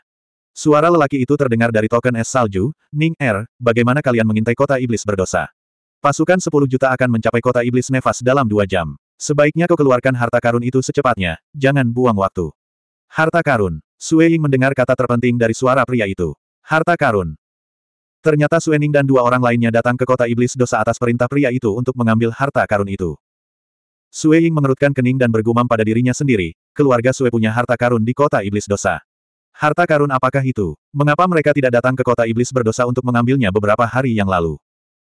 Suara lelaki itu terdengar dari token es salju, Ning Er, bagaimana kalian mengintai kota iblis berdosa? Pasukan 10 juta akan mencapai kota iblis nefas dalam dua jam. Sebaiknya kau keluarkan harta karun itu secepatnya, jangan buang waktu. Harta karun. Sue Ying mendengar kata terpenting dari suara pria itu. Harta karun. Ternyata Sue Ning dan dua orang lainnya datang ke kota iblis dosa atas perintah pria itu untuk mengambil harta karun itu. Sue Ying mengerutkan kening dan bergumam pada dirinya sendiri, keluarga Sue punya harta karun di kota iblis dosa. Harta karun apakah itu? Mengapa mereka tidak datang ke kota iblis berdosa untuk mengambilnya beberapa hari yang lalu?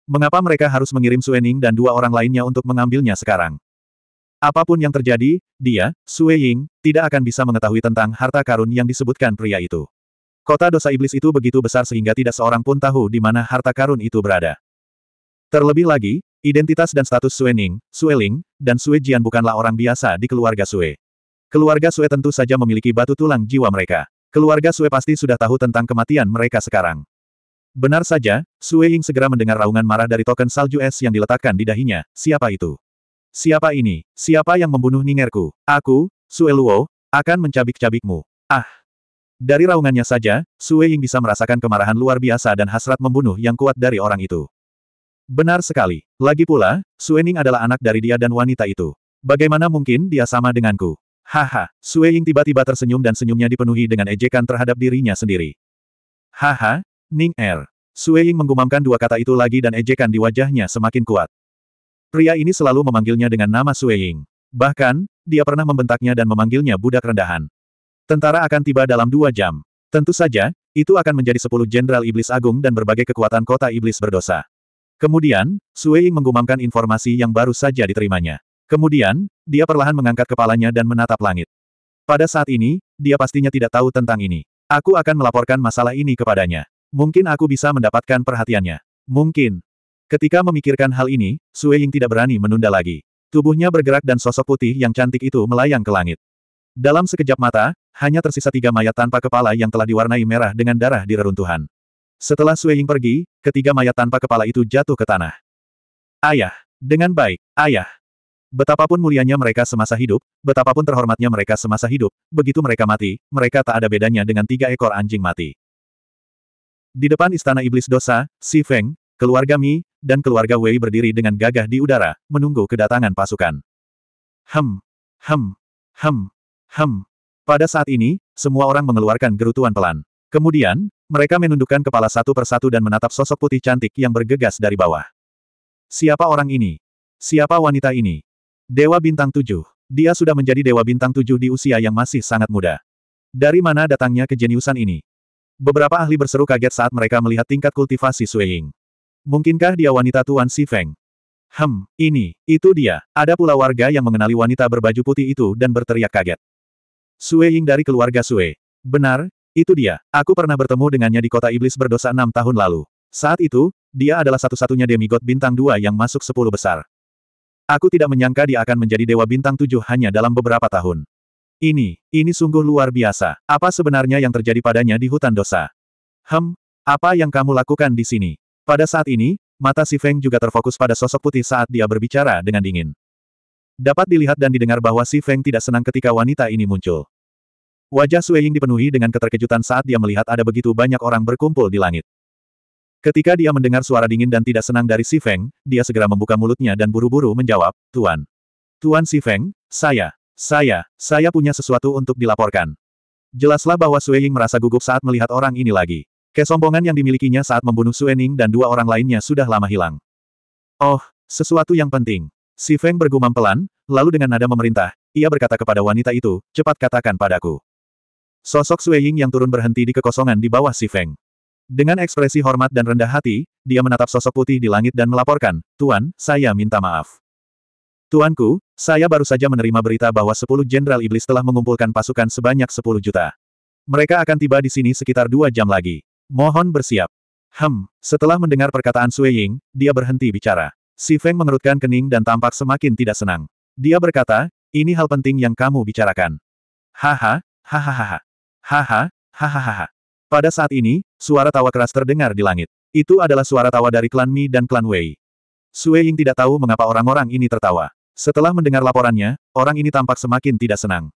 Mengapa mereka harus mengirim Suening dan dua orang lainnya untuk mengambilnya sekarang? Apapun yang terjadi, dia, Sue Ying, tidak akan bisa mengetahui tentang harta karun yang disebutkan pria itu. Kota dosa iblis itu begitu besar sehingga tidak seorang pun tahu di mana harta karun itu berada. Terlebih lagi, identitas dan status Sue Ning, Sue Ling, dan Sue Jian bukanlah orang biasa di keluarga Sue. Keluarga Sue tentu saja memiliki batu tulang jiwa mereka. Keluarga Sue pasti sudah tahu tentang kematian mereka sekarang. Benar saja, Sue Ying segera mendengar raungan marah dari token salju es yang diletakkan di dahinya. Siapa itu? Siapa ini? Siapa yang membunuh Ningerku? Aku, Sue Luo, akan mencabik-cabikmu. Ah! Dari raungannya saja, Sue Ying bisa merasakan kemarahan luar biasa dan hasrat membunuh yang kuat dari orang itu. Benar sekali. Lagi pula, Sue Ning adalah anak dari dia dan wanita itu. Bagaimana mungkin dia sama denganku? Haha, Sue Ying tiba-tiba tersenyum dan senyumnya dipenuhi dengan ejekan terhadap dirinya sendiri. Haha, Ning Er. Sue Ying menggumamkan dua kata itu lagi dan ejekan di wajahnya semakin kuat. Pria ini selalu memanggilnya dengan nama Sue Ying. Bahkan, dia pernah membentaknya dan memanggilnya budak rendahan. Tentara akan tiba dalam dua jam. Tentu saja, itu akan menjadi sepuluh jenderal iblis agung dan berbagai kekuatan kota iblis berdosa. Kemudian, Sue Ying menggumamkan informasi yang baru saja diterimanya. Kemudian, dia perlahan mengangkat kepalanya dan menatap langit. Pada saat ini, dia pastinya tidak tahu tentang ini. Aku akan melaporkan masalah ini kepadanya. Mungkin aku bisa mendapatkan perhatiannya. Mungkin. Ketika memikirkan hal ini, Sue Ying tidak berani menunda lagi. Tubuhnya bergerak dan sosok putih yang cantik itu melayang ke langit. Dalam sekejap mata, hanya tersisa tiga mayat tanpa kepala yang telah diwarnai merah dengan darah di reruntuhan. Setelah Sue Ying pergi, ketiga mayat tanpa kepala itu jatuh ke tanah. Ayah. Dengan baik, ayah. Betapapun mulianya mereka semasa hidup, betapapun terhormatnya mereka semasa hidup, begitu mereka mati, mereka tak ada bedanya dengan tiga ekor anjing mati. Di depan istana iblis dosa, Si Feng, keluarga Mi, dan keluarga Wei berdiri dengan gagah di udara, menunggu kedatangan pasukan. Hem, hem, hem, hem. Pada saat ini, semua orang mengeluarkan gerutuan pelan. Kemudian, mereka menundukkan kepala satu persatu dan menatap sosok putih cantik yang bergegas dari bawah. Siapa orang ini? Siapa wanita ini? Dewa Bintang Tujuh. Dia sudah menjadi Dewa Bintang Tujuh di usia yang masih sangat muda. Dari mana datangnya kejeniusan ini? Beberapa ahli berseru kaget saat mereka melihat tingkat kultivasi Sueying. Mungkinkah dia wanita Tuan Si Feng? Hem, ini, itu dia. Ada pula warga yang mengenali wanita berbaju putih itu dan berteriak kaget. Sui Ying dari keluarga Sue. Benar, itu dia. Aku pernah bertemu dengannya di kota iblis berdosa enam tahun lalu. Saat itu, dia adalah satu-satunya demigod bintang dua yang masuk sepuluh besar. Aku tidak menyangka dia akan menjadi Dewa Bintang Tujuh hanya dalam beberapa tahun. Ini, ini sungguh luar biasa. Apa sebenarnya yang terjadi padanya di hutan dosa? Hem, apa yang kamu lakukan di sini? Pada saat ini, mata si Feng juga terfokus pada sosok putih saat dia berbicara dengan dingin. Dapat dilihat dan didengar bahwa si Feng tidak senang ketika wanita ini muncul. Wajah Sueying dipenuhi dengan keterkejutan saat dia melihat ada begitu banyak orang berkumpul di langit. Ketika dia mendengar suara dingin dan tidak senang dari Si Feng, dia segera membuka mulutnya dan buru-buru menjawab, Tuan. Tuan Si Feng, saya, saya, saya punya sesuatu untuk dilaporkan. Jelaslah bahwa Sue Ying merasa gugup saat melihat orang ini lagi. Kesombongan yang dimilikinya saat membunuh Sue Ning dan dua orang lainnya sudah lama hilang. Oh, sesuatu yang penting. Si Feng bergumam pelan, lalu dengan nada memerintah, ia berkata kepada wanita itu, cepat katakan padaku. Sosok Sue Ying yang turun berhenti di kekosongan di bawah Si Feng. Dengan ekspresi hormat dan rendah hati, dia menatap sosok putih di langit dan melaporkan, Tuan, saya minta maaf. Tuanku, saya baru saja menerima berita bahwa 10 Jenderal Iblis telah mengumpulkan pasukan sebanyak 10 juta. Mereka akan tiba di sini sekitar dua jam lagi. Mohon bersiap. Hem, setelah mendengar perkataan Sui Ying, dia berhenti bicara. Si Feng mengerutkan kening dan tampak semakin tidak senang. Dia berkata, ini hal penting yang kamu bicarakan. Haha, hahaha. Haha, hahaha. Pada saat ini, suara tawa keras terdengar di langit. Itu adalah suara tawa dari klan Mi dan klan Wei. Sue Ying tidak tahu mengapa orang-orang ini tertawa. Setelah mendengar laporannya, orang ini tampak semakin tidak senang.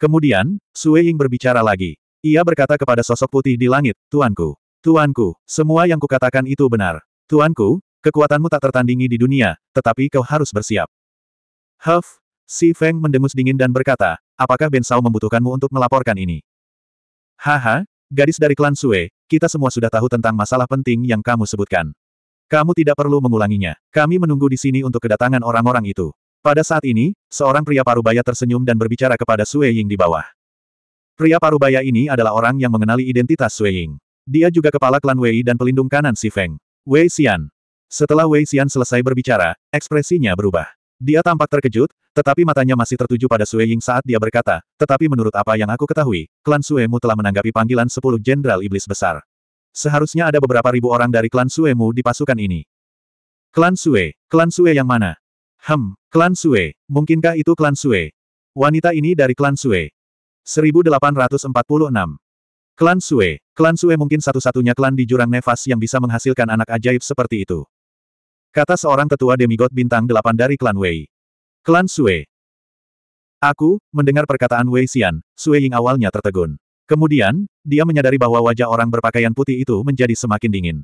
Kemudian, Sue Ying berbicara lagi. Ia berkata kepada sosok putih di langit, Tuanku, Tuanku, semua yang kukatakan itu benar. Tuanku, kekuatanmu tak tertandingi di dunia, tetapi kau harus bersiap. Huff, Si Feng mendengus dingin dan berkata, apakah Ben Shao membutuhkanmu untuk melaporkan ini? Haha, Gadis dari klan Sue, kita semua sudah tahu tentang masalah penting yang kamu sebutkan. Kamu tidak perlu mengulanginya. Kami menunggu di sini untuk kedatangan orang-orang itu. Pada saat ini, seorang pria parubaya tersenyum dan berbicara kepada Sue Ying di bawah. Pria parubaya ini adalah orang yang mengenali identitas Sue Ying. Dia juga kepala klan Wei dan pelindung kanan Si Feng. Wei Xian. Setelah Wei Xian selesai berbicara, ekspresinya berubah. Dia tampak terkejut, tetapi matanya masih tertuju pada Sue Ying saat dia berkata, tetapi menurut apa yang aku ketahui, klan Sue Mu telah menanggapi panggilan sepuluh jenderal iblis besar. Seharusnya ada beberapa ribu orang dari klan Sue Mu di pasukan ini. Klan Sue, klan Sue yang mana? Hem, klan Sue, mungkinkah itu klan Sue? Wanita ini dari klan Sue. 1846. Klan Sue, klan Sue mungkin satu-satunya klan di jurang nefas yang bisa menghasilkan anak ajaib seperti itu. Kata seorang tetua demigod bintang delapan dari klan Wei. Klan Sue. Aku, mendengar perkataan Wei Xian, Sue Ying awalnya tertegun. Kemudian, dia menyadari bahwa wajah orang berpakaian putih itu menjadi semakin dingin.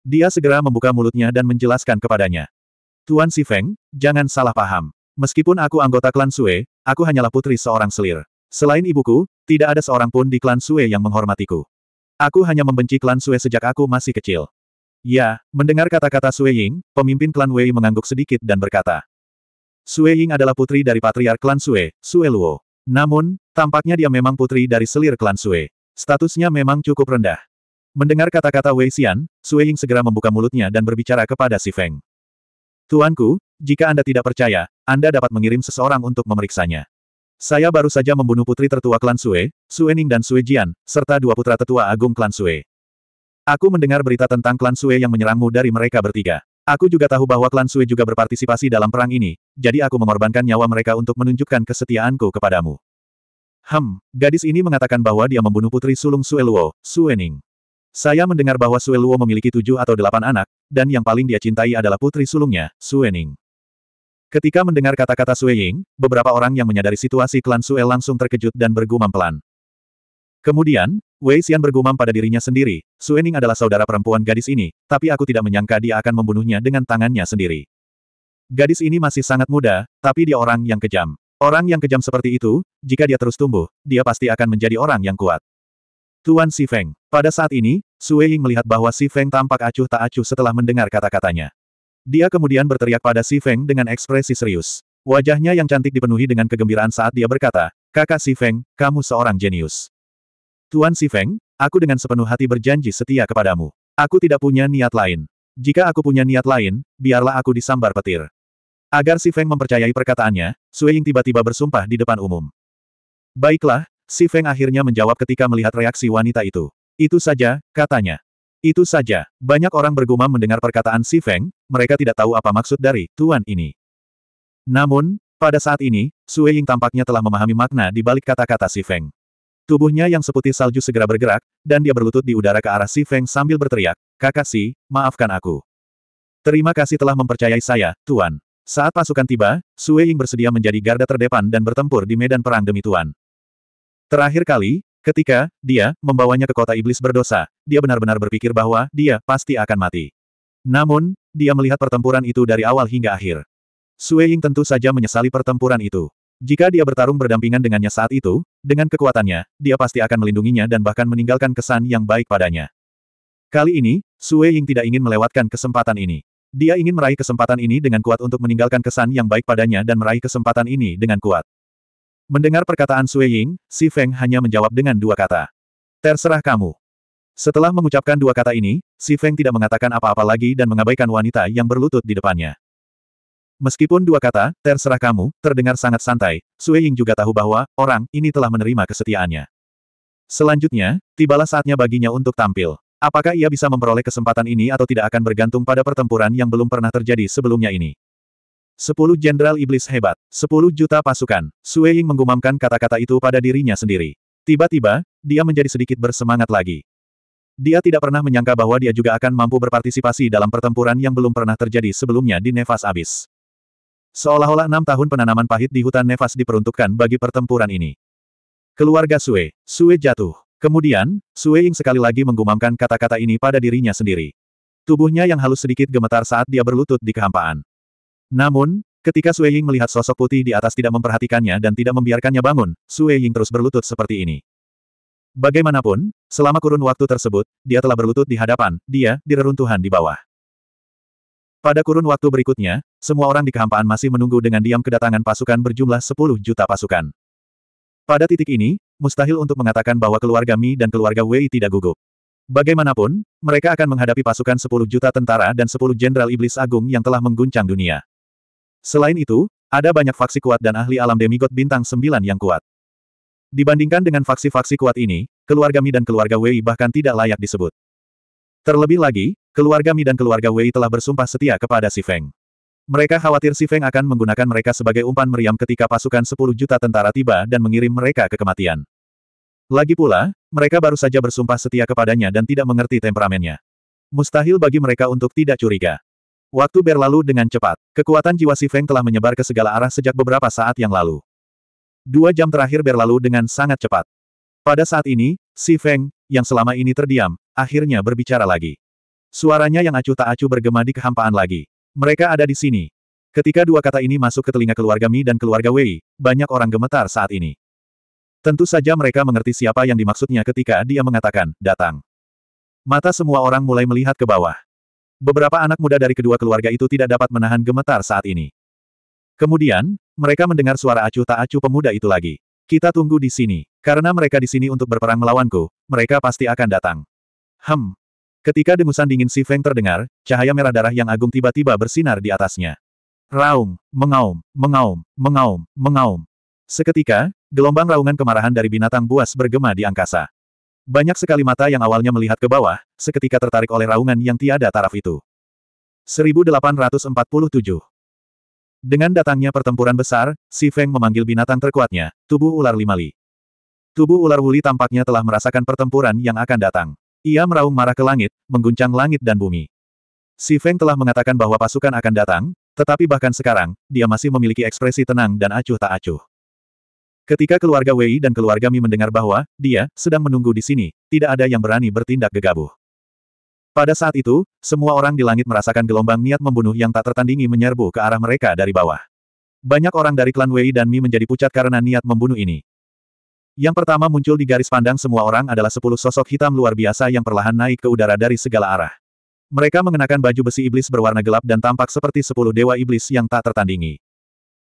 Dia segera membuka mulutnya dan menjelaskan kepadanya. Tuan Si Feng, jangan salah paham. Meskipun aku anggota klan Sue, aku hanyalah putri seorang selir. Selain ibuku, tidak ada seorang pun di klan Sue yang menghormatiku. Aku hanya membenci klan Sue sejak aku masih kecil. Ya, mendengar kata-kata Sue Ying, pemimpin klan Wei mengangguk sedikit dan berkata. Sue Ying adalah putri dari patriar klan Sue, Sue Luo. Namun, tampaknya dia memang putri dari selir klan Sue. Statusnya memang cukup rendah. Mendengar kata-kata Wei Xian, Sue Ying segera membuka mulutnya dan berbicara kepada Si Feng. Tuanku, jika Anda tidak percaya, Anda dapat mengirim seseorang untuk memeriksanya. Saya baru saja membunuh putri tertua klan Sue, Sue Ning dan Sue Jian, serta dua putra tetua agung klan Sue. Aku mendengar berita tentang klan Sue yang menyerangmu dari mereka bertiga. Aku juga tahu bahwa klan Sue juga berpartisipasi dalam perang ini, jadi aku mengorbankan nyawa mereka untuk menunjukkan kesetiaanku kepadamu. Hem, gadis ini mengatakan bahwa dia membunuh putri sulung Sue Luo, Sue Ning. Saya mendengar bahwa Sue Luo memiliki tujuh atau delapan anak, dan yang paling dia cintai adalah putri sulungnya, Sue Ning. Ketika mendengar kata-kata Sue Ying, beberapa orang yang menyadari situasi klan Sue langsung terkejut dan bergumam pelan. Kemudian, Wei Xian bergumam pada dirinya sendiri, Suening adalah saudara perempuan gadis ini, tapi aku tidak menyangka dia akan membunuhnya dengan tangannya sendiri. Gadis ini masih sangat muda, tapi dia orang yang kejam. Orang yang kejam seperti itu, jika dia terus tumbuh, dia pasti akan menjadi orang yang kuat. Tuan Si Feng. Pada saat ini, Su Ying melihat bahwa Si Feng tampak acuh tak acuh setelah mendengar kata-katanya. Dia kemudian berteriak pada Si Feng dengan ekspresi serius. Wajahnya yang cantik dipenuhi dengan kegembiraan saat dia berkata, Kakak Si Feng, kamu seorang jenius. Tuan Si Feng, aku dengan sepenuh hati berjanji setia kepadamu. Aku tidak punya niat lain. Jika aku punya niat lain, biarlah aku disambar petir. Agar Si Feng mempercayai perkataannya, Sui Ying tiba-tiba bersumpah di depan umum. Baiklah, Si Feng akhirnya menjawab ketika melihat reaksi wanita itu. Itu saja, katanya. Itu saja, banyak orang bergumam mendengar perkataan Si Feng, mereka tidak tahu apa maksud dari tuan ini. Namun, pada saat ini, Sui Ying tampaknya telah memahami makna di balik kata-kata Si Feng. Tubuhnya yang seputih salju segera bergerak, dan dia berlutut di udara ke arah Si Feng sambil berteriak, Kakak Si, maafkan aku. Terima kasih telah mempercayai saya, Tuan. Saat pasukan tiba, Sue Ying bersedia menjadi garda terdepan dan bertempur di medan perang demi Tuan. Terakhir kali, ketika dia membawanya ke kota iblis berdosa, dia benar-benar berpikir bahwa dia pasti akan mati. Namun, dia melihat pertempuran itu dari awal hingga akhir. Sue Ying tentu saja menyesali pertempuran itu. Jika dia bertarung berdampingan dengannya saat itu, dengan kekuatannya, dia pasti akan melindunginya dan bahkan meninggalkan kesan yang baik padanya. Kali ini, Sue Ying tidak ingin melewatkan kesempatan ini. Dia ingin meraih kesempatan ini dengan kuat untuk meninggalkan kesan yang baik padanya dan meraih kesempatan ini dengan kuat. Mendengar perkataan Sue Ying, Si Feng hanya menjawab dengan dua kata. Terserah kamu. Setelah mengucapkan dua kata ini, Si Feng tidak mengatakan apa-apa lagi dan mengabaikan wanita yang berlutut di depannya. Meskipun dua kata, terserah kamu, terdengar sangat santai, Sue Ying juga tahu bahwa, orang, ini telah menerima kesetiaannya. Selanjutnya, tibalah saatnya baginya untuk tampil. Apakah ia bisa memperoleh kesempatan ini atau tidak akan bergantung pada pertempuran yang belum pernah terjadi sebelumnya ini. Sepuluh Jenderal Iblis hebat, sepuluh juta pasukan, Sue Ying menggumamkan kata-kata itu pada dirinya sendiri. Tiba-tiba, dia menjadi sedikit bersemangat lagi. Dia tidak pernah menyangka bahwa dia juga akan mampu berpartisipasi dalam pertempuran yang belum pernah terjadi sebelumnya di Nefas Abyss. Seolah-olah enam tahun penanaman pahit di hutan nefas diperuntukkan bagi pertempuran ini. Keluarga Sue, Sue jatuh. Kemudian, Sue Ying sekali lagi menggumamkan kata-kata ini pada dirinya sendiri. Tubuhnya yang halus sedikit gemetar saat dia berlutut di kehampaan. Namun, ketika Sue Ying melihat sosok putih di atas tidak memperhatikannya dan tidak membiarkannya bangun, Sue Ying terus berlutut seperti ini. Bagaimanapun, selama kurun waktu tersebut, dia telah berlutut di hadapan, dia, di reruntuhan di bawah. Pada kurun waktu berikutnya, semua orang di kehampaan masih menunggu dengan diam kedatangan pasukan berjumlah 10 juta pasukan. Pada titik ini, mustahil untuk mengatakan bahwa keluarga Mi dan keluarga Wei tidak gugup. Bagaimanapun, mereka akan menghadapi pasukan 10 juta tentara dan 10 jenderal iblis agung yang telah mengguncang dunia. Selain itu, ada banyak faksi kuat dan ahli alam demigod bintang 9 yang kuat. Dibandingkan dengan faksi-faksi kuat ini, keluarga Mi dan keluarga Wei bahkan tidak layak disebut. Terlebih lagi, Keluarga Mi dan keluarga Wei telah bersumpah setia kepada Si Feng. Mereka khawatir Si Feng akan menggunakan mereka sebagai umpan meriam ketika pasukan 10 juta tentara tiba dan mengirim mereka ke kematian. Lagi pula, mereka baru saja bersumpah setia kepadanya dan tidak mengerti temperamennya. Mustahil bagi mereka untuk tidak curiga. Waktu berlalu dengan cepat. Kekuatan jiwa Si Feng telah menyebar ke segala arah sejak beberapa saat yang lalu. Dua jam terakhir berlalu dengan sangat cepat. Pada saat ini, Si Feng, yang selama ini terdiam, akhirnya berbicara lagi. Suaranya yang acuh tak acuh bergema di kehampaan lagi. Mereka ada di sini. Ketika dua kata ini masuk ke telinga keluarga Mi dan keluarga Wei, banyak orang gemetar saat ini. Tentu saja mereka mengerti siapa yang dimaksudnya ketika dia mengatakan, datang. Mata semua orang mulai melihat ke bawah. Beberapa anak muda dari kedua keluarga itu tidak dapat menahan gemetar saat ini. Kemudian, mereka mendengar suara acuh tak acuh pemuda itu lagi. Kita tunggu di sini. Karena mereka di sini untuk berperang melawanku, mereka pasti akan datang. Hmm, Ketika dengusan dingin si Feng terdengar, cahaya merah darah yang agung tiba-tiba bersinar di atasnya. Raung, mengaum, mengaum, mengaum, mengaum. Seketika, gelombang raungan kemarahan dari binatang buas bergema di angkasa. Banyak sekali mata yang awalnya melihat ke bawah, seketika tertarik oleh raungan yang tiada taraf itu. 1847 Dengan datangnya pertempuran besar, Si Feng memanggil binatang terkuatnya, tubuh ular limali. Tubuh ular wuli tampaknya telah merasakan pertempuran yang akan datang. Ia meraung marah ke langit, mengguncang langit dan bumi. Si Feng telah mengatakan bahwa pasukan akan datang, tetapi bahkan sekarang, dia masih memiliki ekspresi tenang dan acuh tak acuh. Ketika keluarga Wei dan keluarga Mi mendengar bahwa dia sedang menunggu di sini, tidak ada yang berani bertindak gegabah. Pada saat itu, semua orang di langit merasakan gelombang niat membunuh yang tak tertandingi menyerbu ke arah mereka dari bawah. Banyak orang dari klan Wei dan Mi menjadi pucat karena niat membunuh ini. Yang pertama muncul di garis pandang semua orang adalah sepuluh sosok hitam luar biasa yang perlahan naik ke udara dari segala arah. Mereka mengenakan baju besi iblis berwarna gelap dan tampak seperti sepuluh dewa iblis yang tak tertandingi.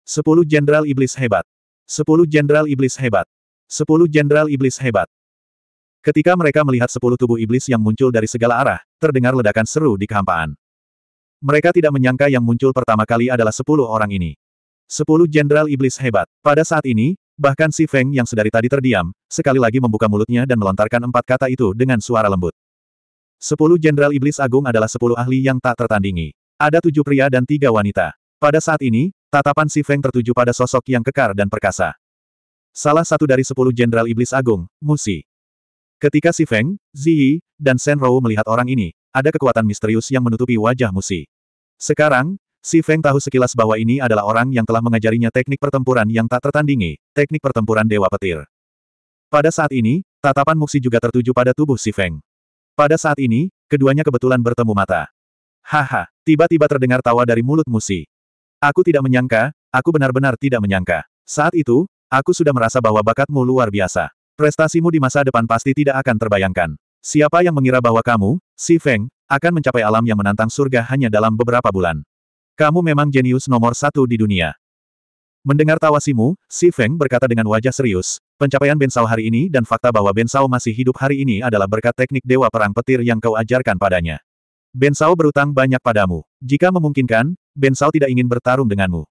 Sepuluh jenderal iblis hebat. Sepuluh jenderal iblis hebat. Sepuluh jenderal iblis hebat. Ketika mereka melihat sepuluh tubuh iblis yang muncul dari segala arah, terdengar ledakan seru di kehampaan. Mereka tidak menyangka yang muncul pertama kali adalah sepuluh orang ini. Sepuluh jenderal iblis hebat. Pada saat ini, Bahkan si Feng yang sedari tadi terdiam, sekali lagi membuka mulutnya dan melontarkan empat kata itu dengan suara lembut. Sepuluh Jenderal Iblis Agung adalah sepuluh ahli yang tak tertandingi. Ada tujuh pria dan tiga wanita. Pada saat ini, tatapan si Feng tertuju pada sosok yang kekar dan perkasa. Salah satu dari sepuluh Jenderal Iblis Agung, Musi. Ketika si Feng, Ziyi, dan Shen Rou melihat orang ini, ada kekuatan misterius yang menutupi wajah Musi. Sekarang, Si Feng tahu sekilas bahwa ini adalah orang yang telah mengajarinya teknik pertempuran yang tak tertandingi, teknik pertempuran Dewa Petir. Pada saat ini, tatapan Muxi juga tertuju pada tubuh Si Feng. Pada saat ini, keduanya kebetulan bertemu mata. Haha, tiba-tiba terdengar tawa dari mulut Musi. Aku tidak menyangka, aku benar-benar tidak menyangka. Saat itu, aku sudah merasa bahwa bakatmu luar biasa. Prestasimu di masa depan pasti tidak akan terbayangkan. Siapa yang mengira bahwa kamu, Si Feng, akan mencapai alam yang menantang surga hanya dalam beberapa bulan. Kamu memang jenius nomor satu di dunia. Mendengar tawasimu, Si Feng berkata dengan wajah serius, pencapaian Bensao hari ini dan fakta bahwa Bensao masih hidup hari ini adalah berkat teknik Dewa Perang Petir yang kau ajarkan padanya. Bensao berutang banyak padamu. Jika memungkinkan, Bensao tidak ingin bertarung denganmu.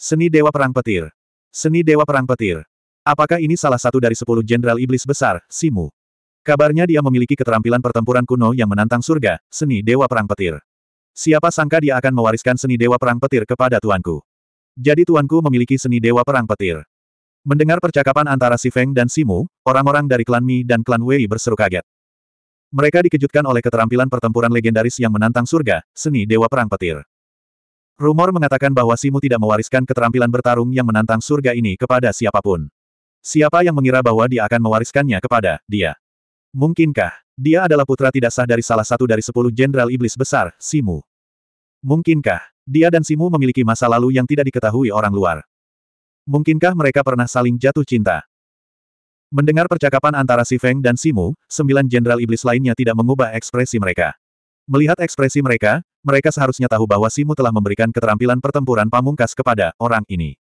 Seni Dewa Perang Petir. Seni Dewa Perang Petir. Apakah ini salah satu dari sepuluh jenderal iblis besar, Simu? Kabarnya dia memiliki keterampilan pertempuran kuno yang menantang surga, seni Dewa Perang Petir. Siapa sangka dia akan mewariskan seni Dewa Perang Petir kepada tuanku. Jadi tuanku memiliki seni Dewa Perang Petir. Mendengar percakapan antara Si Feng dan Simu, orang-orang dari klan Mi dan klan Wei berseru kaget. Mereka dikejutkan oleh keterampilan pertempuran legendaris yang menantang surga, seni Dewa Perang Petir. Rumor mengatakan bahwa Simu tidak mewariskan keterampilan bertarung yang menantang surga ini kepada siapapun. Siapa yang mengira bahwa dia akan mewariskannya kepada dia? Mungkinkah dia adalah putra tidak sah dari salah satu dari sepuluh jenderal iblis besar, Simu? Mungkinkah, dia dan Simu memiliki masa lalu yang tidak diketahui orang luar? Mungkinkah mereka pernah saling jatuh cinta? Mendengar percakapan antara Si Feng dan Simu, sembilan jenderal iblis lainnya tidak mengubah ekspresi mereka. Melihat ekspresi mereka, mereka seharusnya tahu bahwa Simu telah memberikan keterampilan pertempuran pamungkas kepada orang ini.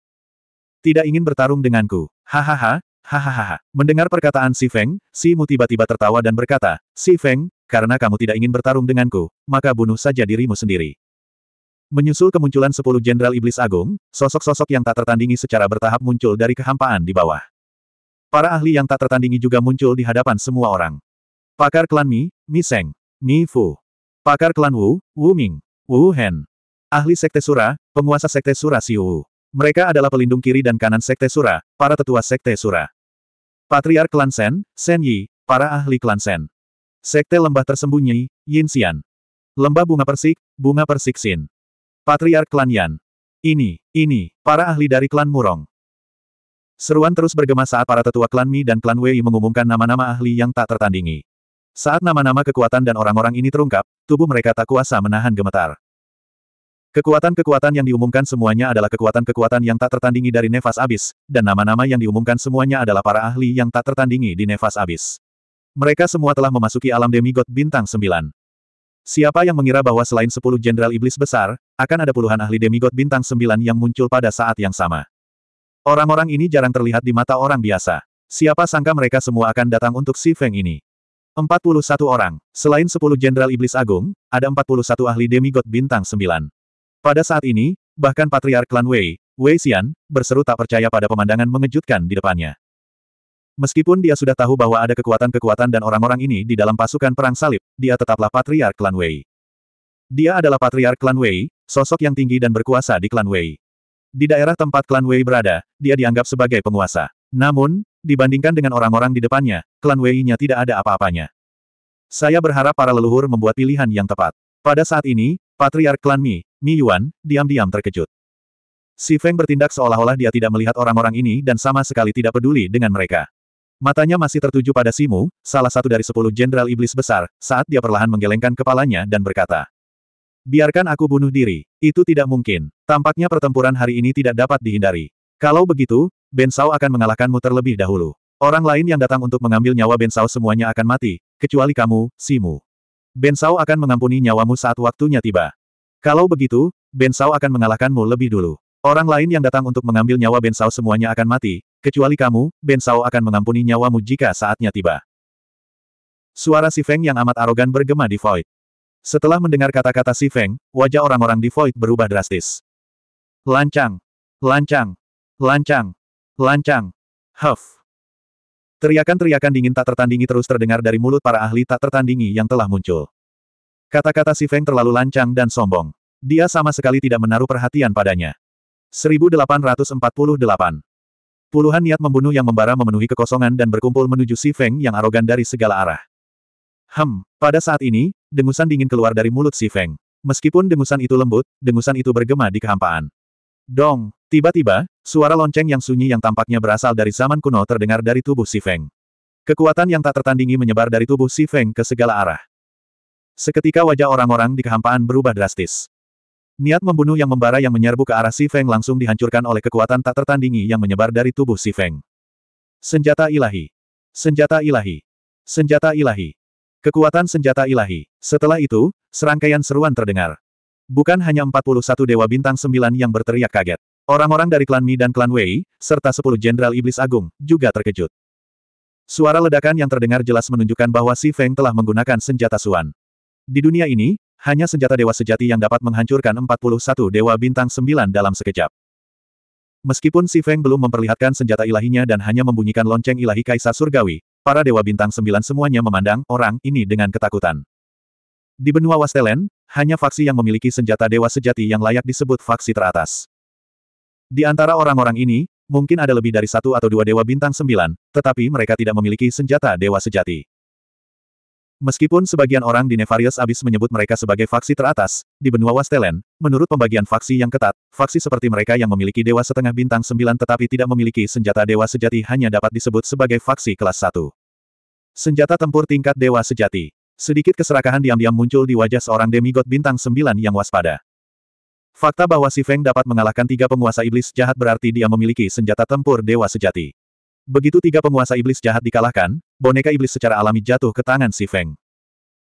Tidak ingin bertarung denganku. Hahaha, hahaha. Mendengar perkataan Si Feng, Simu tiba-tiba tertawa dan berkata, Si Feng, karena kamu tidak ingin bertarung denganku, maka bunuh saja dirimu sendiri. Menyusul kemunculan sepuluh jenderal iblis agung, sosok-sosok yang tak tertandingi secara bertahap muncul dari kehampaan di bawah. Para ahli yang tak tertandingi juga muncul di hadapan semua orang. Pakar klan Mi, Mi Seng, Mi Fu. Pakar klan Wu, Wu Ming, Wu Hen. Ahli Sekte Sura, penguasa Sekte Sura Si Wu. Mereka adalah pelindung kiri dan kanan Sekte Sura, para tetua Sekte Sura. Patriark Klan Sen, Sen Yi, para ahli Klan Sen. Sekte Lembah Tersembunyi, Yin Xian. Lembah Bunga Persik, Bunga Persik Xin. Patriark Klan Yan. Ini, ini, para ahli dari klan Murong. Seruan terus bergema saat para tetua klan Mi dan klan Wei mengumumkan nama-nama ahli yang tak tertandingi. Saat nama-nama kekuatan dan orang-orang ini terungkap, tubuh mereka tak kuasa menahan gemetar. Kekuatan-kekuatan yang diumumkan semuanya adalah kekuatan-kekuatan yang tak tertandingi dari Nefas Abis, dan nama-nama yang diumumkan semuanya adalah para ahli yang tak tertandingi di Nefas Abis. Mereka semua telah memasuki alam demigod bintang sembilan. Siapa yang mengira bahwa selain sepuluh jenderal iblis besar, akan ada puluhan ahli demigod bintang sembilan yang muncul pada saat yang sama. Orang-orang ini jarang terlihat di mata orang biasa. Siapa sangka mereka semua akan datang untuk si Feng ini. 41 orang. Selain 10 jenderal iblis agung, ada 41 ahli demigod bintang 9. Pada saat ini, bahkan patriark klan Wei, Wei Xian, berseru tak percaya pada pemandangan mengejutkan di depannya. Meskipun dia sudah tahu bahwa ada kekuatan-kekuatan dan orang-orang ini di dalam pasukan perang salib, dia tetaplah patriark klan Wei. Dia adalah patriark klan Wei, sosok yang tinggi dan berkuasa di klan Wei. Di daerah tempat klan Wei berada, dia dianggap sebagai penguasa. Namun, dibandingkan dengan orang-orang di depannya, klan Wei-nya tidak ada apa-apanya. Saya berharap para leluhur membuat pilihan yang tepat. Pada saat ini, patriark klan Mi, Mi Yuan, diam-diam terkejut. Si Feng bertindak seolah-olah dia tidak melihat orang-orang ini dan sama sekali tidak peduli dengan mereka. Matanya masih tertuju pada Simu, salah satu dari sepuluh jenderal iblis besar, saat dia perlahan menggelengkan kepalanya dan berkata. Biarkan aku bunuh diri. Itu tidak mungkin. Tampaknya pertempuran hari ini tidak dapat dihindari. Kalau begitu, Bensau akan mengalahkanmu terlebih dahulu. Orang lain yang datang untuk mengambil nyawa Bensau semuanya akan mati, kecuali kamu, Simu. Bensau akan mengampuni nyawamu saat waktunya tiba. Kalau begitu, Bensau akan mengalahkanmu lebih dulu. Orang lain yang datang untuk mengambil nyawa Bensau semuanya akan mati, Kecuali kamu, Ben Sao akan mengampuni nyawamu jika saatnya tiba. Suara Si Feng yang amat arogan bergema di Void. Setelah mendengar kata-kata Si Feng, wajah orang-orang di Void berubah drastis. Lancang! Lancang! Lancang! Lancang! Huff! Teriakan-teriakan dingin tak tertandingi terus terdengar dari mulut para ahli tak tertandingi yang telah muncul. Kata-kata Si Feng terlalu lancang dan sombong. Dia sama sekali tidak menaruh perhatian padanya. 1848 Puluhan niat membunuh yang membara memenuhi kekosongan dan berkumpul menuju Si Feng yang arogan dari segala arah. Hem, pada saat ini, dengusan dingin keluar dari mulut Si Feng. Meskipun dengusan itu lembut, dengusan itu bergema di kehampaan. Dong, tiba-tiba, suara lonceng yang sunyi yang tampaknya berasal dari zaman kuno terdengar dari tubuh Si Feng. Kekuatan yang tak tertandingi menyebar dari tubuh Si Feng ke segala arah. Seketika wajah orang-orang di kehampaan berubah drastis. Niat membunuh yang membara yang menyerbu ke arah Si Feng langsung dihancurkan oleh kekuatan tak tertandingi yang menyebar dari tubuh Si Feng. Senjata ilahi. Senjata ilahi. Senjata ilahi. Kekuatan senjata ilahi. Setelah itu, serangkaian seruan terdengar. Bukan hanya 41 Dewa Bintang sembilan yang berteriak kaget. Orang-orang dari klan Mi dan klan Wei, serta 10 Jenderal Iblis Agung, juga terkejut. Suara ledakan yang terdengar jelas menunjukkan bahwa Si Feng telah menggunakan senjata suan. Di dunia ini, hanya senjata dewa sejati yang dapat menghancurkan 41 dewa bintang 9 dalam sekejap. Meskipun Si Feng belum memperlihatkan senjata ilahinya dan hanya membunyikan lonceng ilahi Kaisar Surgawi, para dewa bintang 9 semuanya memandang orang ini dengan ketakutan. Di benua Wastelen, hanya faksi yang memiliki senjata dewa sejati yang layak disebut faksi teratas. Di antara orang-orang ini, mungkin ada lebih dari satu atau dua dewa bintang 9, tetapi mereka tidak memiliki senjata dewa sejati. Meskipun sebagian orang di Nefarious Abyss menyebut mereka sebagai faksi teratas, di benua Wastelen, menurut pembagian faksi yang ketat, faksi seperti mereka yang memiliki dewa setengah bintang sembilan tetapi tidak memiliki senjata dewa sejati hanya dapat disebut sebagai faksi kelas satu. Senjata tempur tingkat dewa sejati. Sedikit keserakahan diam-diam muncul di wajah seorang demigod bintang sembilan yang waspada. Fakta bahwa Si Feng dapat mengalahkan tiga penguasa iblis jahat berarti dia memiliki senjata tempur dewa sejati. Begitu tiga penguasa iblis jahat dikalahkan, boneka iblis secara alami jatuh ke tangan Si Feng.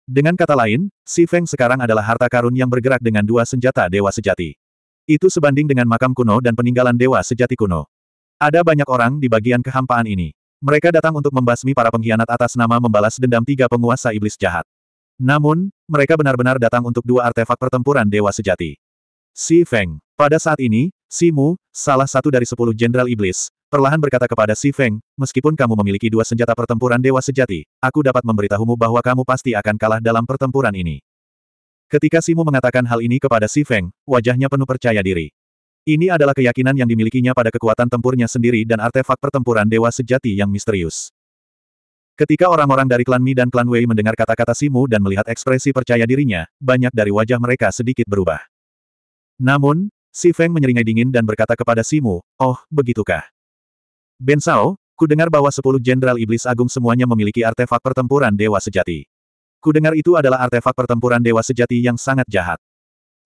Dengan kata lain, Si Feng sekarang adalah harta karun yang bergerak dengan dua senjata dewa sejati. Itu sebanding dengan makam kuno dan peninggalan dewa sejati kuno. Ada banyak orang di bagian kehampaan ini. Mereka datang untuk membasmi para pengkhianat atas nama membalas dendam tiga penguasa iblis jahat. Namun, mereka benar-benar datang untuk dua artefak pertempuran dewa sejati. Si Feng. Pada saat ini, Si Mu, salah satu dari sepuluh jenderal iblis, perlahan berkata kepada Si Feng, meskipun kamu memiliki dua senjata pertempuran dewa sejati, aku dapat memberitahumu bahwa kamu pasti akan kalah dalam pertempuran ini. Ketika Simu mengatakan hal ini kepada Si Feng, wajahnya penuh percaya diri. Ini adalah keyakinan yang dimilikinya pada kekuatan tempurnya sendiri dan artefak pertempuran dewa sejati yang misterius. Ketika orang-orang dari klan Mi dan klan Wei mendengar kata-kata Simu dan melihat ekspresi percaya dirinya, banyak dari wajah mereka sedikit berubah. Namun, Si Feng menyeringai dingin dan berkata kepada Simu, Oh, begitukah? Ben Sao, ku dengar bahwa sepuluh jenderal iblis agung semuanya memiliki artefak pertempuran dewa sejati. Ku dengar itu adalah artefak pertempuran dewa sejati yang sangat jahat.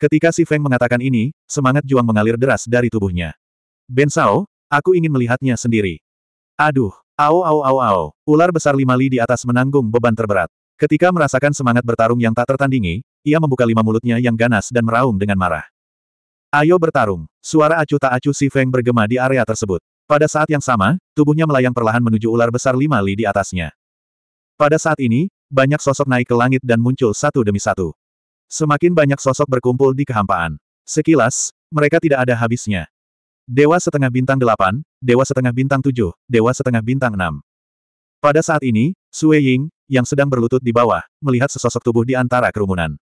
Ketika Si Feng mengatakan ini, semangat juang mengalir deras dari tubuhnya. Ben Sao, aku ingin melihatnya sendiri. Aduh, ao ao ao ao, ular besar lima li di atas menanggung beban terberat. Ketika merasakan semangat bertarung yang tak tertandingi, ia membuka lima mulutnya yang ganas dan meraung dengan marah. Ayo bertarung, suara acu tak acu Si Feng bergema di area tersebut. Pada saat yang sama, tubuhnya melayang perlahan menuju ular besar lima li di atasnya. Pada saat ini, banyak sosok naik ke langit dan muncul satu demi satu. Semakin banyak sosok berkumpul di kehampaan. Sekilas, mereka tidak ada habisnya. Dewa setengah bintang delapan, Dewa setengah bintang tujuh, Dewa setengah bintang enam. Pada saat ini, Sue Ying, yang sedang berlutut di bawah, melihat sesosok tubuh di antara kerumunan.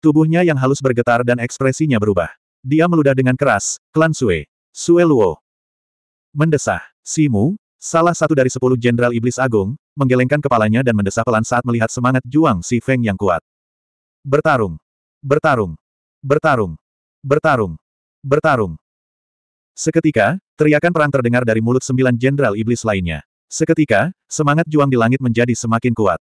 Tubuhnya yang halus bergetar dan ekspresinya berubah. Dia meludah dengan keras, klan Sue. Sue Luo. Mendesah. Simu, salah satu dari sepuluh jenderal iblis agung, menggelengkan kepalanya dan mendesah pelan saat melihat semangat Juang Si Feng yang kuat. Bertarung. Bertarung. Bertarung. Bertarung. Bertarung. Seketika, teriakan perang terdengar dari mulut sembilan jenderal iblis lainnya. Seketika, semangat juang di langit menjadi semakin kuat.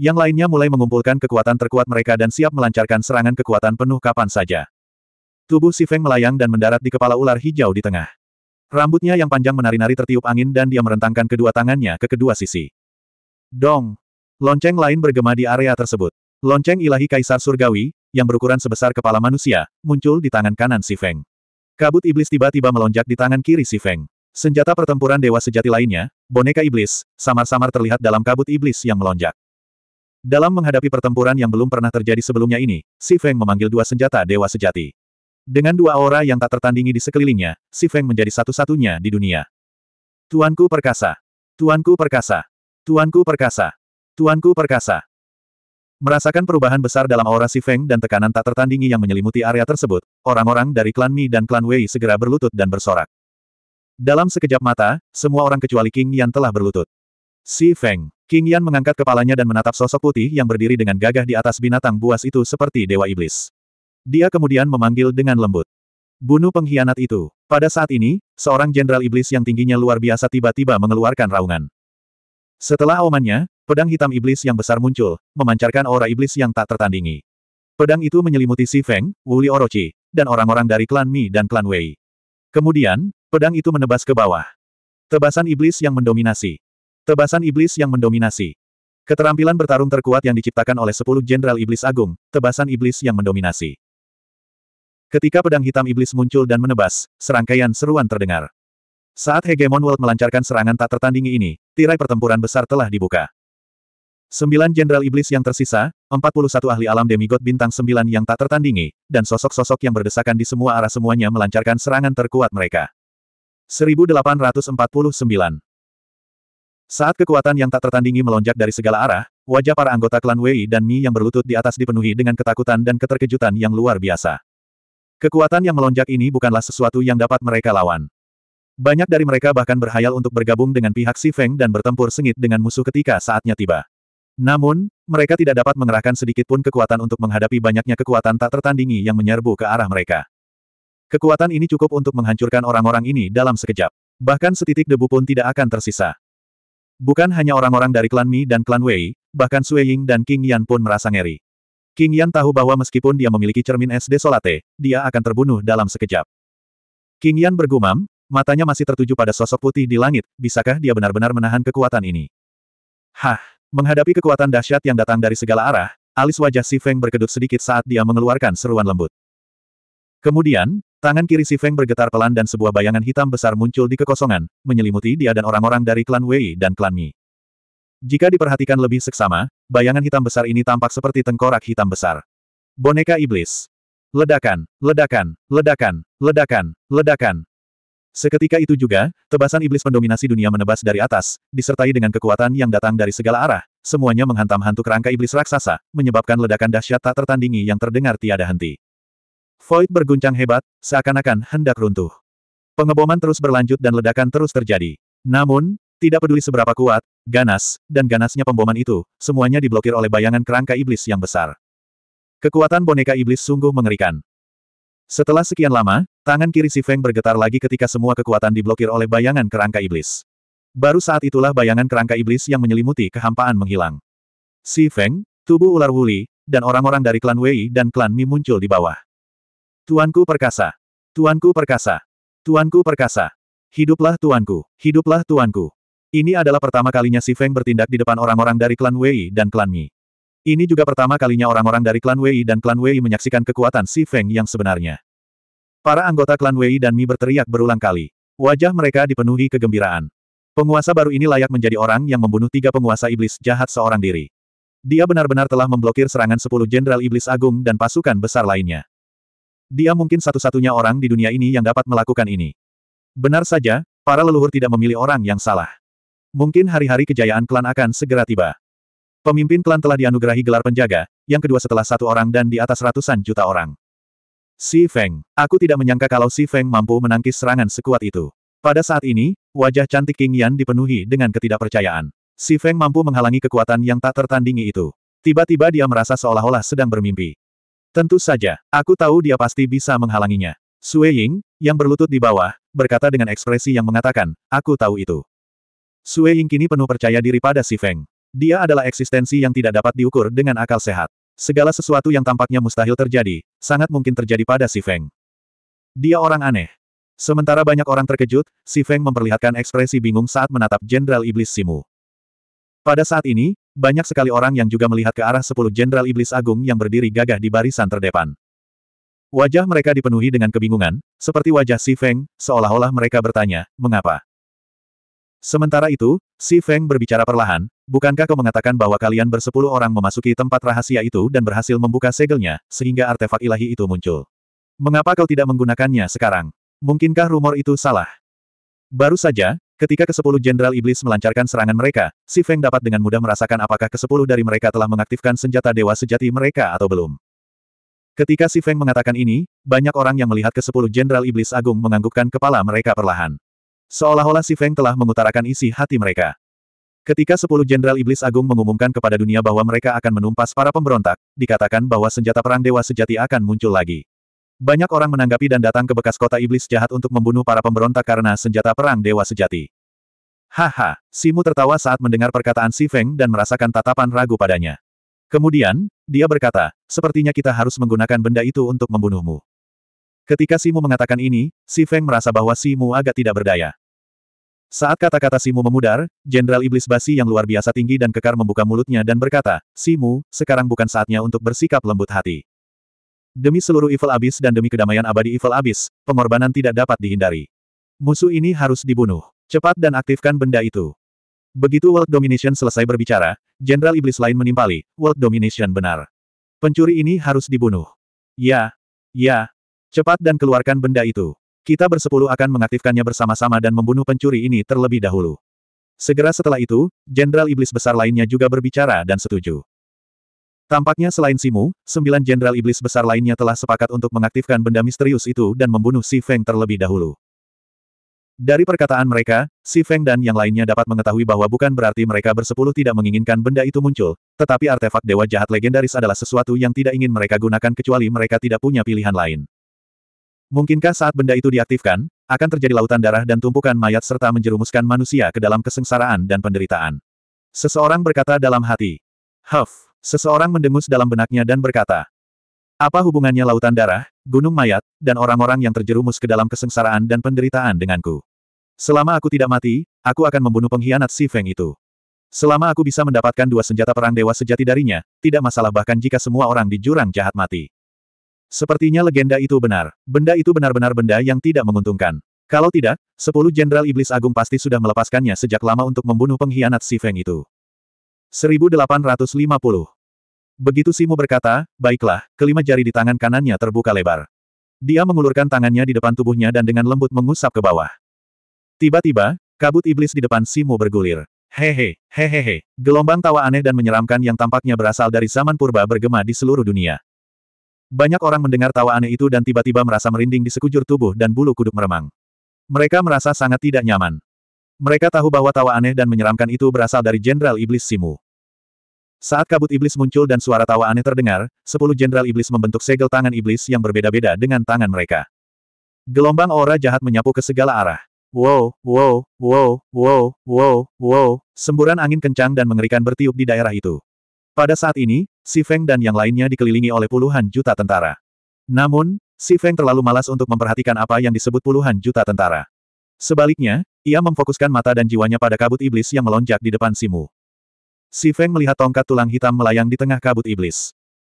Yang lainnya mulai mengumpulkan kekuatan terkuat mereka dan siap melancarkan serangan kekuatan penuh kapan saja. Tubuh Si Feng melayang dan mendarat di kepala ular hijau di tengah. Rambutnya yang panjang menari-nari tertiup angin dan dia merentangkan kedua tangannya ke kedua sisi. Dong! Lonceng lain bergema di area tersebut. Lonceng ilahi kaisar surgawi, yang berukuran sebesar kepala manusia, muncul di tangan kanan si Feng. Kabut iblis tiba-tiba melonjak di tangan kiri si Feng. Senjata pertempuran dewa sejati lainnya, boneka iblis, samar-samar terlihat dalam kabut iblis yang melonjak. Dalam menghadapi pertempuran yang belum pernah terjadi sebelumnya ini, Si Feng memanggil dua senjata dewa sejati. Dengan dua aura yang tak tertandingi di sekelilingnya, Si Feng menjadi satu-satunya di dunia. Tuanku perkasa. Tuanku perkasa. Tuanku perkasa. Tuanku perkasa. Merasakan perubahan besar dalam aura Si Feng dan tekanan tak tertandingi yang menyelimuti area tersebut, orang-orang dari klan Mi dan klan Wei segera berlutut dan bersorak. Dalam sekejap mata, semua orang kecuali King Yan telah berlutut. Si Feng, King Yan mengangkat kepalanya dan menatap sosok putih yang berdiri dengan gagah di atas binatang buas itu seperti dewa iblis. Dia kemudian memanggil dengan lembut. Bunuh pengkhianat itu. Pada saat ini, seorang jenderal iblis yang tingginya luar biasa tiba-tiba mengeluarkan raungan. Setelah aumannya, pedang hitam iblis yang besar muncul, memancarkan aura iblis yang tak tertandingi. Pedang itu menyelimuti Si Feng, Wuli Orochi, dan orang-orang dari klan Mi dan klan Wei. Kemudian, pedang itu menebas ke bawah. Tebasan iblis yang mendominasi. Tebasan iblis yang mendominasi. Keterampilan bertarung terkuat yang diciptakan oleh sepuluh jenderal iblis agung, tebasan iblis yang mendominasi. Ketika pedang hitam iblis muncul dan menebas, serangkaian seruan terdengar. Saat Hegemon World melancarkan serangan tak tertandingi ini, tirai pertempuran besar telah dibuka. Sembilan jenderal iblis yang tersisa, 41 ahli alam demigod bintang sembilan yang tak tertandingi, dan sosok-sosok yang berdesakan di semua arah semuanya melancarkan serangan terkuat mereka. 1849 Saat kekuatan yang tak tertandingi melonjak dari segala arah, wajah para anggota klan Wei dan Mi yang berlutut di atas dipenuhi dengan ketakutan dan keterkejutan yang luar biasa. Kekuatan yang melonjak ini bukanlah sesuatu yang dapat mereka lawan. Banyak dari mereka bahkan berhayal untuk bergabung dengan pihak Si Feng dan bertempur sengit dengan musuh ketika saatnya tiba. Namun, mereka tidak dapat mengerahkan sedikit pun kekuatan untuk menghadapi banyaknya kekuatan tak tertandingi yang menyerbu ke arah mereka. Kekuatan ini cukup untuk menghancurkan orang-orang ini dalam sekejap. Bahkan setitik debu pun tidak akan tersisa. Bukan hanya orang-orang dari klan Mi dan klan Wei, bahkan Sui Ying dan King Yan pun merasa ngeri. King Yan tahu bahwa meskipun dia memiliki cermin es desolate, dia akan terbunuh dalam sekejap. King Yan bergumam, matanya masih tertuju pada sosok putih di langit, bisakah dia benar-benar menahan kekuatan ini? Hah, menghadapi kekuatan dahsyat yang datang dari segala arah, alis wajah Si Feng berkedut sedikit saat dia mengeluarkan seruan lembut. Kemudian, tangan kiri Si Feng bergetar pelan dan sebuah bayangan hitam besar muncul di kekosongan, menyelimuti dia dan orang-orang dari klan Wei dan klan Mi. Jika diperhatikan lebih seksama, bayangan hitam besar ini tampak seperti tengkorak hitam besar. Boneka iblis. Ledakan, ledakan, ledakan, ledakan, ledakan. Seketika itu juga, tebasan iblis pendominasi dunia menebas dari atas, disertai dengan kekuatan yang datang dari segala arah, semuanya menghantam hantu kerangka iblis raksasa, menyebabkan ledakan dahsyat tak tertandingi yang terdengar tiada henti. Void berguncang hebat, seakan-akan hendak runtuh. Pengeboman terus berlanjut dan ledakan terus terjadi. Namun, tidak peduli seberapa kuat, ganas, dan ganasnya pemboman itu, semuanya diblokir oleh bayangan kerangka iblis yang besar. Kekuatan boneka iblis sungguh mengerikan. Setelah sekian lama, tangan kiri si Feng bergetar lagi ketika semua kekuatan diblokir oleh bayangan kerangka iblis. Baru saat itulah bayangan kerangka iblis yang menyelimuti kehampaan menghilang. Si Feng, tubuh ular wuli, dan orang-orang dari klan Wei dan klan Mi muncul di bawah. Tuanku perkasa! Tuanku perkasa! Tuanku perkasa! Hiduplah tuanku! Hiduplah tuanku! Ini adalah pertama kalinya Si Feng bertindak di depan orang-orang dari klan Wei dan klan Mi. Ini juga pertama kalinya orang-orang dari klan Wei dan klan Wei menyaksikan kekuatan Si Feng yang sebenarnya. Para anggota klan Wei dan Mi berteriak berulang kali. Wajah mereka dipenuhi kegembiraan. Penguasa baru ini layak menjadi orang yang membunuh tiga penguasa iblis jahat seorang diri. Dia benar-benar telah memblokir serangan sepuluh jenderal iblis agung dan pasukan besar lainnya. Dia mungkin satu-satunya orang di dunia ini yang dapat melakukan ini. Benar saja, para leluhur tidak memilih orang yang salah. Mungkin hari-hari kejayaan klan akan segera tiba. Pemimpin klan telah dianugerahi gelar penjaga, yang kedua setelah satu orang dan di atas ratusan juta orang. Si Feng, aku tidak menyangka kalau Si Feng mampu menangkis serangan sekuat itu. Pada saat ini, wajah cantik King Yan dipenuhi dengan ketidakpercayaan. Si Feng mampu menghalangi kekuatan yang tak tertandingi itu. Tiba-tiba dia merasa seolah-olah sedang bermimpi. Tentu saja, aku tahu dia pasti bisa menghalanginya. Sue Ying, yang berlutut di bawah, berkata dengan ekspresi yang mengatakan, aku tahu itu. Sue Ying kini penuh percaya diri pada Si Feng. Dia adalah eksistensi yang tidak dapat diukur dengan akal sehat. Segala sesuatu yang tampaknya mustahil terjadi, sangat mungkin terjadi pada Si Feng. Dia orang aneh. Sementara banyak orang terkejut, Si Feng memperlihatkan ekspresi bingung saat menatap Jenderal Iblis Simu. Pada saat ini, banyak sekali orang yang juga melihat ke arah sepuluh Jenderal Iblis Agung yang berdiri gagah di barisan terdepan. Wajah mereka dipenuhi dengan kebingungan, seperti wajah Si Feng, seolah-olah mereka bertanya, mengapa? Sementara itu, Si Feng berbicara perlahan, bukankah kau mengatakan bahwa kalian bersepuluh orang memasuki tempat rahasia itu dan berhasil membuka segelnya, sehingga artefak ilahi itu muncul? Mengapa kau tidak menggunakannya sekarang? Mungkinkah rumor itu salah? Baru saja, ketika kesepuluh jenderal iblis melancarkan serangan mereka, Si Feng dapat dengan mudah merasakan apakah kesepuluh dari mereka telah mengaktifkan senjata dewa sejati mereka atau belum. Ketika Si Feng mengatakan ini, banyak orang yang melihat kesepuluh jenderal iblis agung menganggukkan kepala mereka perlahan. Seolah-olah si Feng telah mengutarakan isi hati mereka. Ketika sepuluh jenderal iblis agung mengumumkan kepada dunia bahwa mereka akan menumpas para pemberontak, dikatakan bahwa senjata perang dewa sejati akan muncul lagi. Banyak orang menanggapi dan datang ke bekas kota iblis jahat untuk membunuh para pemberontak karena senjata perang dewa sejati. Haha, Simu tertawa saat mendengar perkataan Si Feng dan merasakan tatapan ragu padanya. Kemudian, dia berkata, sepertinya kita harus menggunakan benda itu untuk membunuhmu. Ketika Simu mengatakan ini, Si Feng merasa bahwa Simu agak tidak berdaya. Saat kata-kata Simu memudar, Jenderal Iblis Basi yang luar biasa tinggi dan kekar membuka mulutnya dan berkata, Simu, sekarang bukan saatnya untuk bersikap lembut hati. Demi seluruh Evil Abyss dan demi kedamaian abadi Evil Abyss, pengorbanan tidak dapat dihindari. Musuh ini harus dibunuh. Cepat dan aktifkan benda itu. Begitu World Domination selesai berbicara, Jenderal Iblis lain menimpali, World Domination benar. Pencuri ini harus dibunuh. Ya. Ya. Cepat dan keluarkan benda itu. Kita bersepuluh akan mengaktifkannya bersama-sama dan membunuh pencuri ini terlebih dahulu. Segera setelah itu, Jenderal Iblis Besar lainnya juga berbicara dan setuju. Tampaknya selain Simu, sembilan Jenderal Iblis Besar lainnya telah sepakat untuk mengaktifkan benda misterius itu dan membunuh Si Feng terlebih dahulu. Dari perkataan mereka, Si Feng dan yang lainnya dapat mengetahui bahwa bukan berarti mereka bersepuluh tidak menginginkan benda itu muncul, tetapi artefak Dewa Jahat Legendaris adalah sesuatu yang tidak ingin mereka gunakan kecuali mereka tidak punya pilihan lain. Mungkinkah saat benda itu diaktifkan, akan terjadi lautan darah dan tumpukan mayat serta menjerumuskan manusia ke dalam kesengsaraan dan penderitaan? Seseorang berkata dalam hati. Huff! Seseorang mendengus dalam benaknya dan berkata. Apa hubungannya lautan darah, gunung mayat, dan orang-orang yang terjerumus ke dalam kesengsaraan dan penderitaan denganku? Selama aku tidak mati, aku akan membunuh pengkhianat si Feng itu. Selama aku bisa mendapatkan dua senjata perang dewa sejati darinya, tidak masalah bahkan jika semua orang di jurang jahat mati. Sepertinya legenda itu benar. Benda itu benar-benar benda yang tidak menguntungkan. Kalau tidak, sepuluh jenderal iblis agung pasti sudah melepaskannya sejak lama untuk membunuh pengkhianat si Feng itu. 1850 Begitu Simu berkata, baiklah, kelima jari di tangan kanannya terbuka lebar. Dia mengulurkan tangannya di depan tubuhnya dan dengan lembut mengusap ke bawah. Tiba-tiba, kabut iblis di depan Simu bergulir. Hehe, hehehe, gelombang tawa aneh dan menyeramkan yang tampaknya berasal dari zaman purba bergema di seluruh dunia. Banyak orang mendengar tawa aneh itu dan tiba-tiba merasa merinding di sekujur tubuh dan bulu kuduk meremang. Mereka merasa sangat tidak nyaman. Mereka tahu bahwa tawa aneh dan menyeramkan itu berasal dari Jenderal Iblis Simu. Saat kabut iblis muncul dan suara tawa aneh terdengar, sepuluh jenderal iblis membentuk segel tangan iblis yang berbeda-beda dengan tangan mereka. Gelombang aura jahat menyapu ke segala arah. Wow, wow, wow, wow, wow, wow, semburan angin kencang dan mengerikan bertiup di daerah itu. Pada saat ini, Si Feng dan yang lainnya dikelilingi oleh puluhan juta tentara. Namun, Si Feng terlalu malas untuk memperhatikan apa yang disebut puluhan juta tentara. Sebaliknya, ia memfokuskan mata dan jiwanya pada kabut iblis yang melonjak di depan Simu. Si Feng melihat tongkat tulang hitam melayang di tengah kabut iblis.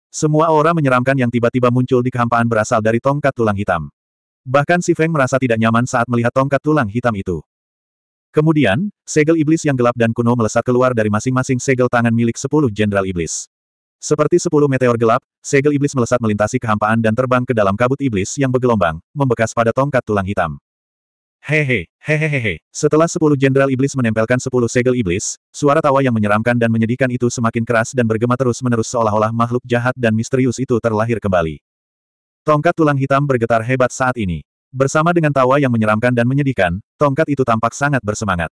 Semua aura menyeramkan yang tiba-tiba muncul di kehampaan berasal dari tongkat tulang hitam. Bahkan Si Feng merasa tidak nyaman saat melihat tongkat tulang hitam itu. Kemudian, segel iblis yang gelap dan kuno melesat keluar dari masing-masing segel tangan milik sepuluh jenderal iblis. Seperti sepuluh meteor gelap, segel iblis melesat melintasi kehampaan dan terbang ke dalam kabut iblis yang bergelombang, membekas pada tongkat tulang hitam. Hehe, hehehehe. Setelah sepuluh jenderal iblis menempelkan sepuluh segel iblis, suara tawa yang menyeramkan dan menyedihkan itu semakin keras dan bergema terus-menerus seolah-olah makhluk jahat dan misterius itu terlahir kembali. Tongkat tulang hitam bergetar hebat saat ini. Bersama dengan tawa yang menyeramkan dan menyedihkan, tongkat itu tampak sangat bersemangat.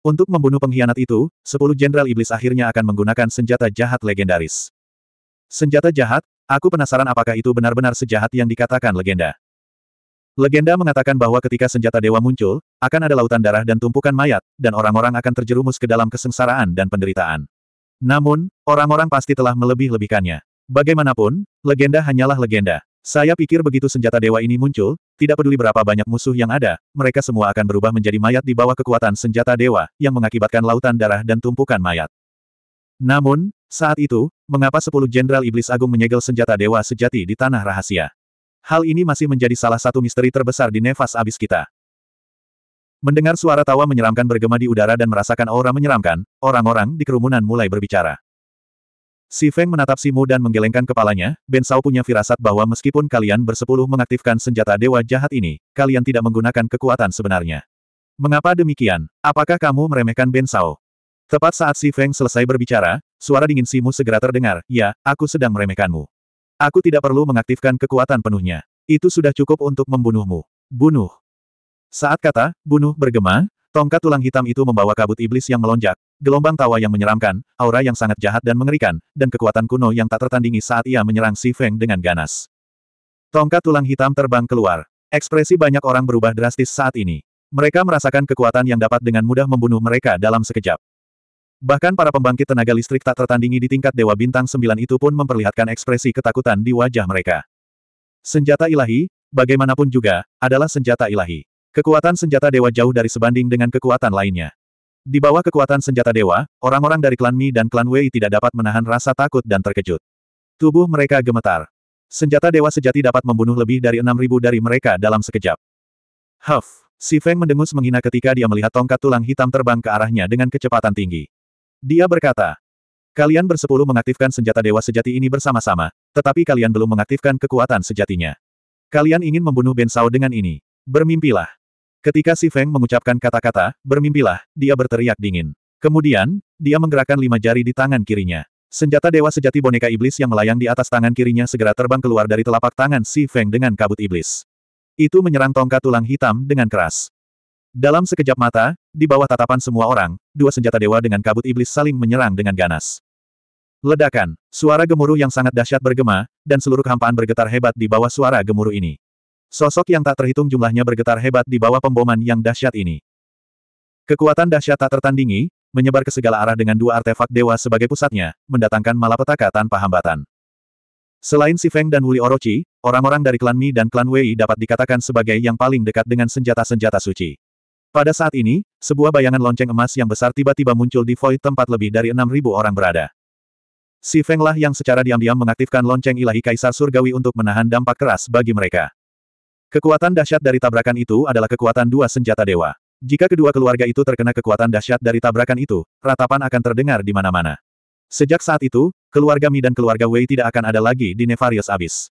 Untuk membunuh pengkhianat itu, sepuluh jenderal iblis akhirnya akan menggunakan senjata jahat legendaris. Senjata jahat, aku penasaran apakah itu benar-benar sejahat yang dikatakan legenda. Legenda mengatakan bahwa ketika senjata dewa muncul, akan ada lautan darah dan tumpukan mayat, dan orang-orang akan terjerumus ke dalam kesengsaraan dan penderitaan. Namun, orang-orang pasti telah melebih-lebihkannya. Bagaimanapun, legenda hanyalah legenda. Saya pikir begitu senjata dewa ini muncul, tidak peduli berapa banyak musuh yang ada, mereka semua akan berubah menjadi mayat di bawah kekuatan senjata dewa, yang mengakibatkan lautan darah dan tumpukan mayat. Namun, saat itu, mengapa sepuluh jenderal iblis agung menyegel senjata dewa sejati di tanah rahasia? Hal ini masih menjadi salah satu misteri terbesar di nefas abis kita. Mendengar suara tawa menyeramkan bergema di udara dan merasakan aura menyeramkan, orang-orang di kerumunan mulai berbicara. Si Feng menatap Simu dan menggelengkan kepalanya, Ben Sao punya firasat bahwa meskipun kalian bersepuluh mengaktifkan senjata dewa jahat ini, kalian tidak menggunakan kekuatan sebenarnya. Mengapa demikian? Apakah kamu meremehkan Ben Sao? Tepat saat Si Feng selesai berbicara, suara dingin Simu segera terdengar, ya, aku sedang meremehkanmu. Aku tidak perlu mengaktifkan kekuatan penuhnya. Itu sudah cukup untuk membunuhmu. Bunuh. Saat kata, bunuh bergema, Tongkat tulang hitam itu membawa kabut iblis yang melonjak, gelombang tawa yang menyeramkan, aura yang sangat jahat dan mengerikan, dan kekuatan kuno yang tak tertandingi saat ia menyerang Si Feng dengan ganas. Tongkat tulang hitam terbang keluar. Ekspresi banyak orang berubah drastis saat ini. Mereka merasakan kekuatan yang dapat dengan mudah membunuh mereka dalam sekejap. Bahkan para pembangkit tenaga listrik tak tertandingi di tingkat Dewa Bintang 9 itu pun memperlihatkan ekspresi ketakutan di wajah mereka. Senjata ilahi, bagaimanapun juga, adalah senjata ilahi. Kekuatan senjata dewa jauh dari sebanding dengan kekuatan lainnya. Di bawah kekuatan senjata dewa, orang-orang dari klan Mi dan klan Wei tidak dapat menahan rasa takut dan terkejut. Tubuh mereka gemetar. Senjata dewa sejati dapat membunuh lebih dari 6.000 dari mereka dalam sekejap. Huff! Si Feng mendengus menghina ketika dia melihat tongkat tulang hitam terbang ke arahnya dengan kecepatan tinggi. Dia berkata, Kalian bersepuluh mengaktifkan senjata dewa sejati ini bersama-sama, tetapi kalian belum mengaktifkan kekuatan sejatinya. Kalian ingin membunuh Ben Sao dengan ini. Bermimpilah. Ketika si Feng mengucapkan kata-kata, bermimpilah, dia berteriak dingin. Kemudian, dia menggerakkan lima jari di tangan kirinya. Senjata dewa sejati boneka iblis yang melayang di atas tangan kirinya segera terbang keluar dari telapak tangan si Feng dengan kabut iblis. Itu menyerang tongkat tulang hitam dengan keras. Dalam sekejap mata, di bawah tatapan semua orang, dua senjata dewa dengan kabut iblis saling menyerang dengan ganas. Ledakan, suara gemuruh yang sangat dahsyat bergema, dan seluruh hampaan bergetar hebat di bawah suara gemuruh ini. Sosok yang tak terhitung jumlahnya bergetar hebat di bawah pemboman yang dahsyat ini. Kekuatan dahsyat tak tertandingi, menyebar ke segala arah dengan dua artefak dewa sebagai pusatnya, mendatangkan malapetaka tanpa hambatan. Selain Si Feng dan Wuli Orochi, orang-orang dari klan Mi dan klan Wei dapat dikatakan sebagai yang paling dekat dengan senjata-senjata suci. Pada saat ini, sebuah bayangan lonceng emas yang besar tiba-tiba muncul di void tempat lebih dari 6.000 orang berada. Si Feng lah yang secara diam-diam mengaktifkan lonceng ilahi Kaisar Surgawi untuk menahan dampak keras bagi mereka. Kekuatan dahsyat dari tabrakan itu adalah kekuatan dua senjata dewa. Jika kedua keluarga itu terkena kekuatan dahsyat dari tabrakan itu, ratapan akan terdengar di mana-mana. Sejak saat itu, keluarga Mi dan keluarga Wei tidak akan ada lagi di Nefarious Abyss.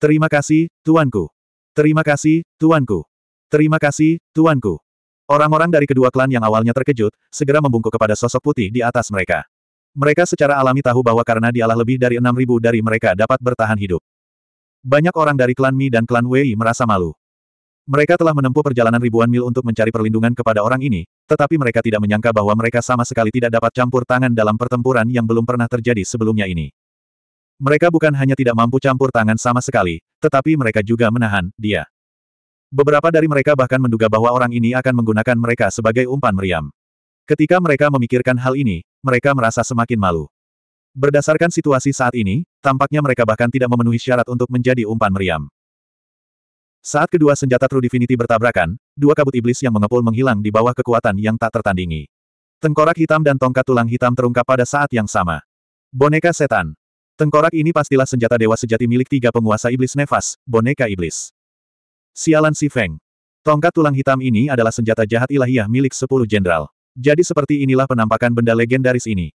Terima kasih, Tuanku. Terima kasih, Tuanku. Terima kasih, Tuanku. Orang-orang dari kedua klan yang awalnya terkejut, segera membungkuk kepada sosok putih di atas mereka. Mereka secara alami tahu bahwa karena dialah lebih dari 6.000 dari mereka dapat bertahan hidup. Banyak orang dari klan Mi dan klan Wei merasa malu. Mereka telah menempuh perjalanan ribuan mil untuk mencari perlindungan kepada orang ini, tetapi mereka tidak menyangka bahwa mereka sama sekali tidak dapat campur tangan dalam pertempuran yang belum pernah terjadi sebelumnya ini. Mereka bukan hanya tidak mampu campur tangan sama sekali, tetapi mereka juga menahan dia. Beberapa dari mereka bahkan menduga bahwa orang ini akan menggunakan mereka sebagai umpan meriam. Ketika mereka memikirkan hal ini, mereka merasa semakin malu. Berdasarkan situasi saat ini, tampaknya mereka bahkan tidak memenuhi syarat untuk menjadi umpan meriam. Saat kedua senjata True Divinity bertabrakan, dua kabut iblis yang mengepul menghilang di bawah kekuatan yang tak tertandingi. Tengkorak hitam dan tongkat tulang hitam terungkap pada saat yang sama. Boneka setan. Tengkorak ini pastilah senjata dewa sejati milik tiga penguasa iblis nefas, boneka iblis. Sialan si Feng. Tongkat tulang hitam ini adalah senjata jahat ilahiyah milik sepuluh jenderal. Jadi seperti inilah penampakan benda legendaris ini.